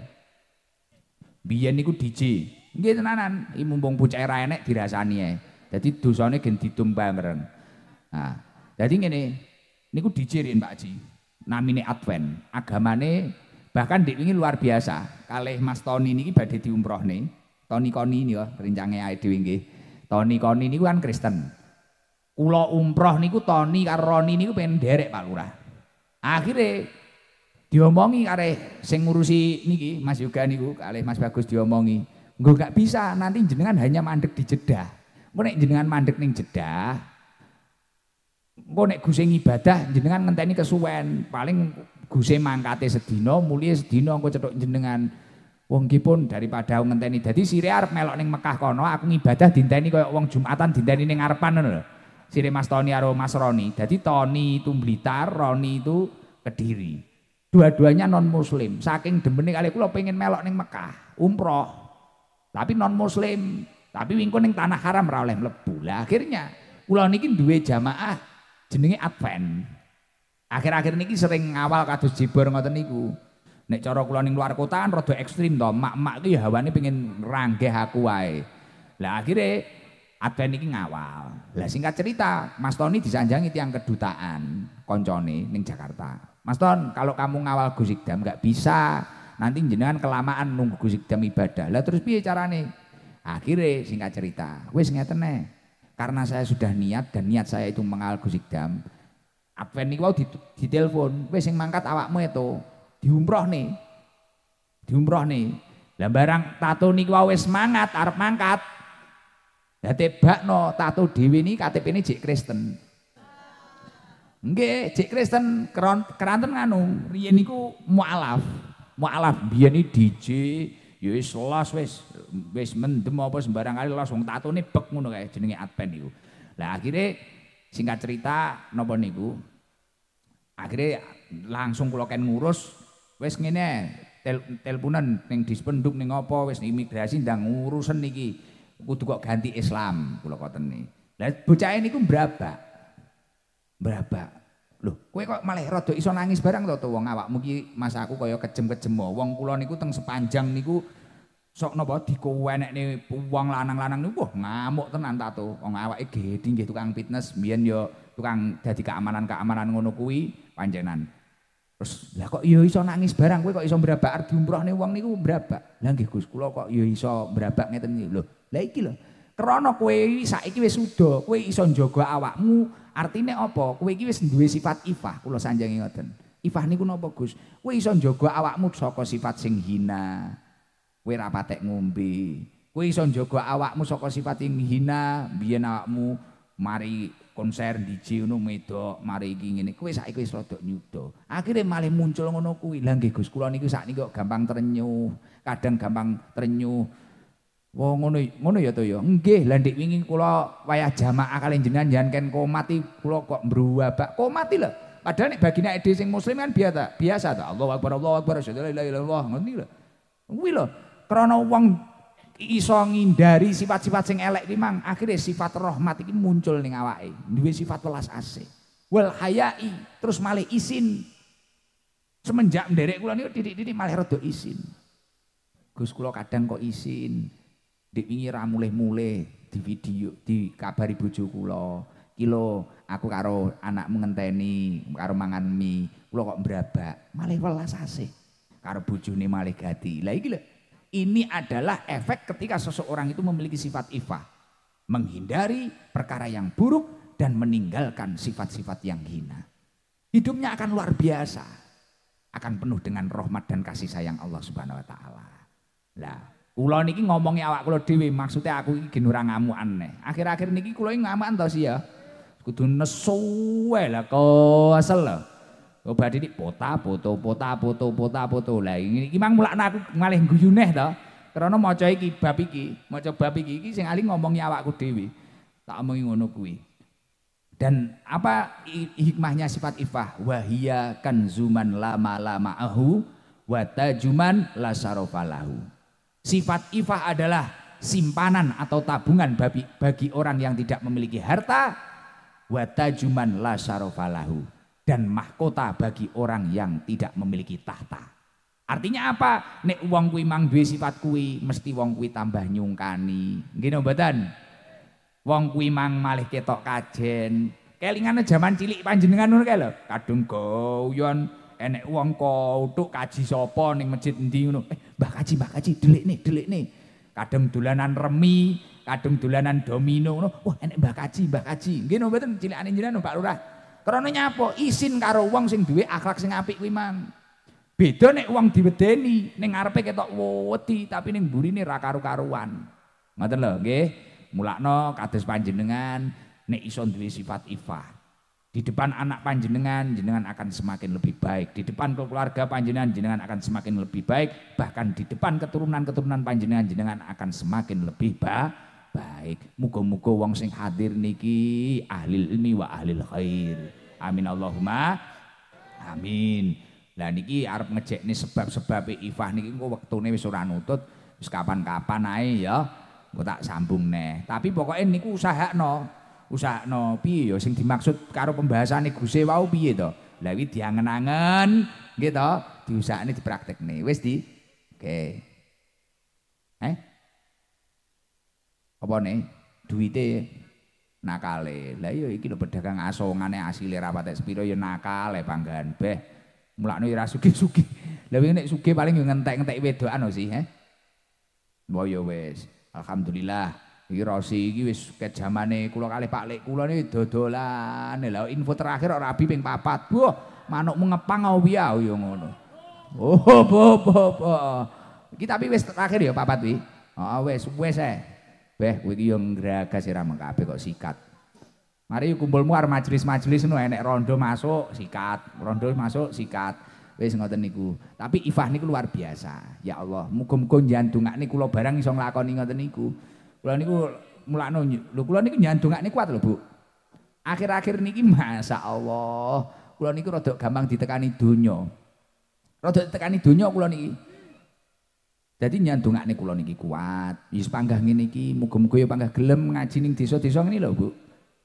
Biyen niku DJ. Nggih tenanan, mumpung bocah era enek dirasani ae. Jadi dosane ganti tumpah meren. Nah, jadi ini niku dijirin Pak Haji. Namine Advent, agamane bahkan diingin ini luar biasa. Kalih Mas Toni niki diumroh nih. Toni Koni ini ya, rencange ayat diingin. nggih. Toni Koni niku kan Kristen. Kulo umroh niku Toni Karoni ini niku pengen derek Pak Lurah. Akhirnya diomongi kare sing ngurusi niki Mas Yoga niku kalih Mas Bagus diomongi Gue gak bisa nanti jenengan hanya mandek di Jeddah Engko jenengan mandek ning jeda, engko nek guse ibadah jenengan ngenteni kesuwen, paling guse mangkate sedino, mulia sedino engko cetok jenengan. Wong daripada pun daripada ngenteni. Dadi sire arep melok neng Mekah kono, aku ngibadah dinteni koyo wong Jumatan dinteni ning ngarepan ngono lho. Sire Mas Tony karo Mas Roni. Dadi Tony itu Blitar, Roni itu Kediri. Dua-duanya non muslim. Saking demene kali kula pengen melok neng Mekah, umroh. Tapi non muslim. Tapi wingko tanah haram rawleh oleh mlebu. Lah akhirnya kula niki duwe jamaah jenenge Advent. Akhir-akhir niki sering ngawal kados jibor ngoten niku. Nek cara kula ning luar kota kan rada ekstrim to. Mak-mak itu ya hawane pengen ranggeh aku wae. Lah akhirnya Advent niki ngawal. Lah singkat cerita, Mas Tony disanjangi tiang kedutaan koncone ning Jakarta. Mas Ton, kalau kamu ngawal Gusikdam gak bisa, nanti jenengan kelamaan nunggu Gusikdam ibadah. Lah terus piye carane? Akhirnya singkat cerita, wes nggak ngeten Karena saya sudah niat dan niat saya itu mengal Gus nih wow di di telepon wes yang mangkat awakmu itu diumroh nih. Diumroh nih. dan barang tato nih wow wes semangat arep mangkat. tebak no tato dewi nih ktp ini cik Kristen. enggak cik Kristen keran keranten nganu, rieniku mualaf mualaf. biar nih DJ, ya wis los wis wis mendem apa sembarang kali los wong tatone bek ngono kae jenenge Advent niku. Lah akhirnya singkat cerita napa niku akhirnya langsung kula ken ngurus wis ngene tel teleponan ning dispenduk ning apa wis imigrasi ndang ngurusen niki kudu kok ganti Islam kula koteni. Lah bocah niku berapa? Berapa? Loh, kowe kok malah rada iso nangis barang to wong awakmu mugi mas aku kaya kejem-kejem wong kula niku teng sepanjang niku sok napa dikowenekne wong lanang-lanang niku ngamuk tenan ta to. Wong awake gedhi nggih tukang fitness biyen yo tukang dadi keamanan-keamanan ngono kuwi panjenan. Terus lah kok yo iso nangis barang kowe kok iso mbrabak diumrohne wong niku mbrabak. Lah nggih Gus kula kok yo iso mbrabak ngeten lho. Lah iki lho. Krana kowe saiki wis suda, kowe iso njaga awakmu Artinya apa? Kowe iki wis duwe sifat ifah, kula sanjangi ngoten. Ifah niku napa, Gus? Kowe iso njaga awakmu saka sifat sing hina. Kowe ora patek ngombe. Kowe iso njaga awakmu saka sifat sing hina, biyen awakmu mari konser DJ ngono medok, mari iki ngene. Kowe saiki wis rada nyuda. Akhire malah muncul ngono kuwi. Lah nggih, Gus, kula niku sakniki kok gampang trenyuh, kadang gampang trenyuh. Wah ngono ngono ya to ya. Nggih, lah ndek wingi kula wayah jamaah kalian jenengan jan mati kula kok mbruwabak. mati lho. Padahal nek bagi nek sing muslim kan biasa, biasa to. Allahu akbar, Allahu akbar, la ilaha illallah ngono lho. Kuwi lho, krana wong iso ngindari sifat-sifat sing elek iki mang akhirnya sifat rahmat iki muncul ning awake. Duwe sifat welas asih. Wal hayai, terus malih isin. Semenjak nderek kula niku titik-titik malih rada isin. Gus kula kadang kok isin. Di wingi mulai di video di video kabari bojo kula. Kilo aku karo anak mengenteni, karo mangan mie, kula kok berapa? malih welas asih. Karo bojone malih gati. Lah iki ini adalah efek ketika seseorang itu memiliki sifat ifa, Menghindari perkara yang buruk dan meninggalkan sifat-sifat yang hina. Hidupnya akan luar biasa. Akan penuh dengan rahmat dan kasih sayang Allah Subhanahu wa taala. Lah, Kulo niki ngomongi awak kulo dewi maksudnya aku ini gen ngamu ngamukan Akhir-akhir niki kulo ini ngamukan tau sih ya. Kudu nesuwe lah lah asal lah. Kau badhe ini pota poto pota poto pota poto Lah Ini mang mulak aku ngalih guyuneh neh Karena mau coba iki bab iki, mau bab iki iki sing ali ngomongi awak kulo dewi Tak ngomongi ngono kuwi. Dan apa hikmahnya sifat ifah? Wahia zuman lama lama ahu watajuman lasarofalahu. Sifat ifah adalah simpanan atau tabungan bagi, bagi orang yang tidak memiliki harta. Watajuman la syarofalahu. Dan mahkota bagi orang yang tidak memiliki tahta. Artinya apa? Nek uang kui mang duwe sifat kui, mesti wong kui tambah nyungkani. Gini obatan. Wong kui mang malih ketok kajen. Kelingane zaman cilik panjenengan ngono kae lho. Kadung goyon enek wong kok kaji sapa ning masjid endi ngono. Eh, Mbah Kaji, Mbah Kaji, delik nih, delik nih. Kadang dolanan remi, kadang dolanan domino, no. wah enek Mbah Kaji, Mbah Kaji. Nggih no mboten cilikane jenengan Pak Lurah. Karena nyapa isin karo wong sing duwe akhlak sing apik kuwi mang. Beda nek wong diwedeni ning ngarepe ketok wedi tapi ning mburine ra karu-karuan. Ngoten lho nggih. Mulakno kados panjenengan nek iso duwe sifat ifah. Di depan anak panjenengan, jenengan akan semakin lebih baik. Di depan keluarga panjenengan, jenengan akan semakin lebih baik. Bahkan di depan keturunan-keturunan panjenengan, jenengan akan semakin lebih ba baik. Muga-muga wong sing hadir niki ahli ilmi wa ahli khair. Amin Allahumma. Amin. Lah niki arep nih sebab-sebab ifah niki engko wektune wis ora nutut, wis kapan-kapan ae ya. Gue tak sambung nih. Tapi pokoknya usaha no usahno piye yo, ya, sing dimaksud karo pembahasane Guse wau piye to? Lah iki diangen-angen nggih to, diusahane dipraktekne. Wis di Oke. Okay. Eh? Apa nih? Duite nakale. Lah ya iki lho pedagang asongane asile ra patek sepira ya yo nakale panggan beh. Mulakno ya ra sugih-sugih. Lah nek sugih paling yo ngentek-ngentek wedokan sih, eh boyo yo ya Alhamdulillah. Hirosi Rosi iki wis ket kali kula kali Pak Lek kula niki dodolan. Lah info terakhir ora Abi ping papat. Wah, manuk mengepang owi ya ngono. Oh, bo bo bo. Iki tapi wis terakhir ya papat wi. oh, ah, wis wis eh. Beh kowe iki yo nggragas ora kok sikat. Mari kumpulmu ar majelis-majelis ngono enek rondo masuk sikat, rondo masuk sikat. Wis ngoten niku. Tapi ifah niku luar biasa. Ya Allah, muga-muga niku kula barang iso nglakoni ngoten niku. Kula niku mulakno lho kula niku nyandungane kuat lho Bu. Akhir-akhir niki masa Allah. Kula niku rada gampang ditekani donya. Rada ditekani donya kula niki. Jadi nyandungane kula niki kuat. Wis panggah ngene iki muga-muga ya panggah gelem ngaji ning desa-desa ngene lho Bu.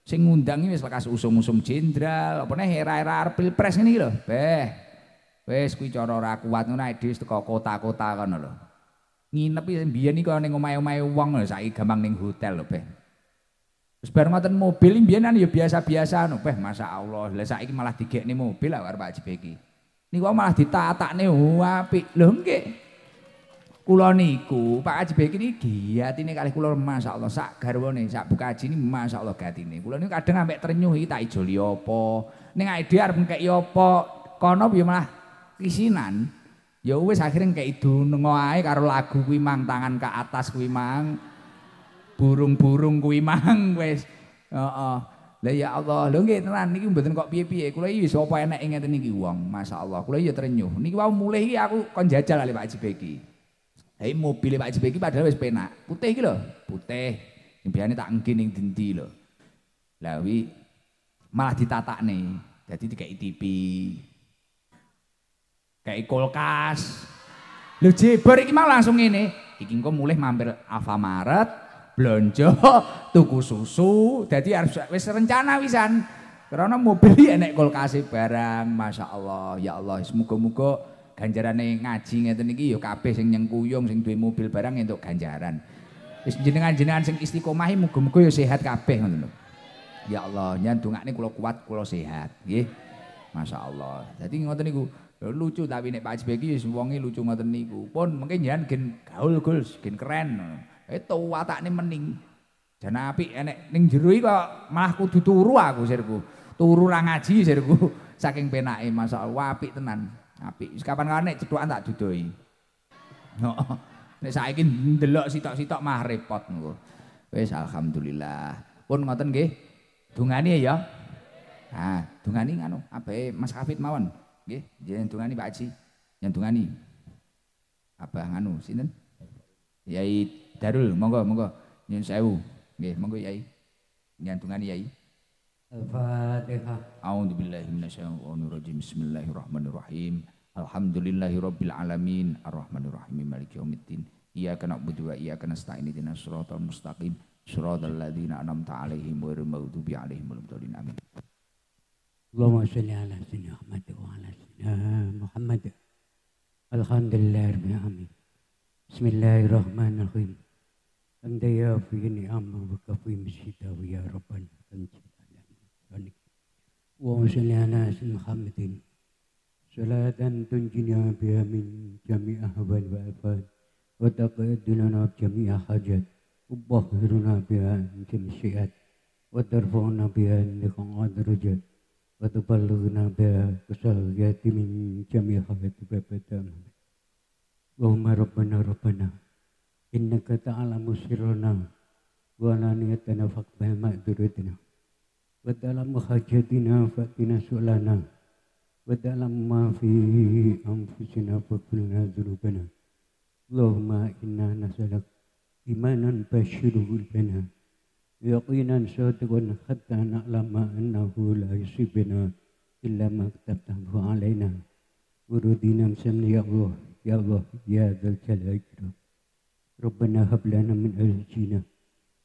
Sing ngundang wis lekas usum-usum jenderal, apa era-era pilpres ngene lo, lho. Beh. Wis kuwi cara ora kuat ngono ae teko kota-kota kono lho. nginep iki mbiyen iki ning omahe-omahe wong saiki gampang ning hotel lho Beh. Wis bar ngoten mobil mbiyen kan biasa-biasa lho Beh, masyaallah. Lah saiki malah digekne mobil lah karo Pak Jibe iki. Niku malah ditatakne oh, apik. Lho nggih. Kula niku Pak Jibe iki giatine kalih kula masyaallah sak garwane, sak bukaji ini masyaallah gatine. Kula niku kadang ampek trenyuh iki tak ijoli apa, ning ae dhe arep ngkeki apa, kono piye malah kisinan. Ya wis akhirnya kayak itu ngoai karo lagu kuwi mang tangan ke atas kuwi mang burung-burung kuwi mang wis. Heeh. Uh ya Allah, lho nggih tenan niki mboten kok piye-piye. Kula iki sapa enek ngeten niki wong, masyaallah. Kula iki ya terenyuh. Niki wau mulih iki aku kon jajal ali Pak Jibe iki. Hei mobil Pak Jibe iki padahal wis penak. Putih iki lho, putih. Impiane tak engki ning dindi lho. Lah wi malah ditatakne. Jadi dikai tipi, kayak kulkas. lu jeber iki mah langsung ini? Iki engko mulih mampir Alfamaret, blonjo, tuku susu, jadi harus wis rencana wisan. Karena mobil ya naik kulkas barang, Masya Allah, ya Allah, semoga-moga yang ngaji ngeten iki ya kabeh sing nyengkuyung sing duwe mobil barang entuk ganjaran. Wis jenengan-jenengan sing istiqomah muga-muga ya sehat kabeh ngono lho. Ya Allah, nyandungane kula kuat, kula sehat, nggih. Masya Allah. Jadi ngoten niku, lucu tapi nek Pak SBY wis wonge lucu ngoten niku. Pun mungkin jenengan gen gaul gus, gen keren. Itu eh, watake mening. Jan apik enek ning jero iki kok malah kudu turu aku sirku. Turu ra ngaji sirku saking penake masalah apik tenan. Apik. Wis kapan-kapan nek cethukan tak dudoi. Heeh. Oh, nek saiki ndelok sitok-sitok mah repot niku. Wis alhamdulillah. Pun ngoten nggih. Dungane ya. Ah, dungane ngono. ape Mas Hafid mawon. Nggih, tungani Pak Haji. tungani. apa? anu sinten? Yai Darul, monggo monggo. Nyun sewu. Nggih, monggo Yai. Jentungani Yai. Al-Fatihah. A'udzu billahi minasyaitonir rajim. Bismillahirrahmanirrahim. Alhamdulillahi rabbil alamin. Arrahmanir rahim. Maliki yaumiddin. Iyyaka na'budu wa iyyaka nasta'in. Ihdinas siratal mustaqim. Siratal ladzina an'amta 'alaihim ghairil maghdubi 'alaihim waladdallin. Amin. اللهم صل على سيدنا محمد وعلى سيدنا محمد الحمد لله رب العالمين بسم الله الرحمن الرحيم أنت يا في نعم وكفي مشيتا ويا ربنا تنجد اللهم صل على سيدنا محمد صلاة تنجينا بها من جميع أهوال وأفات وتقعد لنا بجميع حاجات وتطهرنا بها من جميع الشيئات وترفعنا بها لقاء درجات وتبلغنا بها الصالحات من جميع حوادث أبدا اللهم ربنا ربنا إنك تعلم سرنا وعلانيتنا فاقبل مأذورتنا وتعلم حاجتنا فأتنا سؤلنا وتعلم ما في أنفسنا فاغفر لنا ذنوبنا اللهم إنا نسألك إيمانا بشر قلوبنا يقينا صادقا حتى نعلم أنه لا يصيبنا إلا ما كتبته علينا وردينا مسمى يا الله يا الله يا ذا الجلال ربنا هب لنا من أزواجنا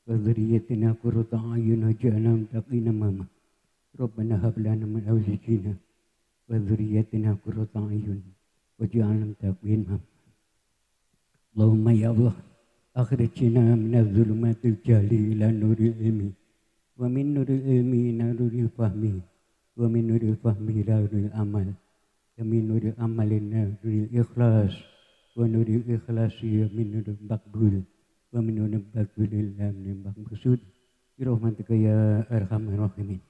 وذريتنا قرة أعين جانا متقين ماما ربنا هب لنا من أزواجنا وذريتنا قرة أعين وجعلنا متقين إماما اللهم يا الله akhrijna min az-zulumati jali la nuri ilmi wa min nuri ilmi la nuri fahmi wa min nuri fahmi la nuri amal wa min nuri amali la nuri ikhlas wa nuri ikhlas ya min nuri baqdul wa min nuri baqdul la min baqdul bi rahmatika ya arhamar rahimin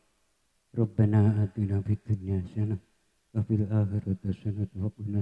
rabbana atina fid dunya hasanah wa fil akhirati hasanah wa qina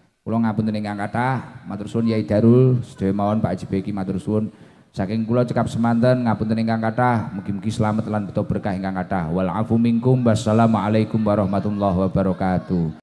Kula ngapunten ingkang kathah, matur suwun Yai Darul, sedaya mawon Pak Haji Beki matur suwun. Saking kula cekap semanten ngapunten ingkang kathah, mugi-mugi selamat lan beto berkah ingkang kathah. Wal afu minkum. Wassalamualaikum warahmatullahi wabarakatuh.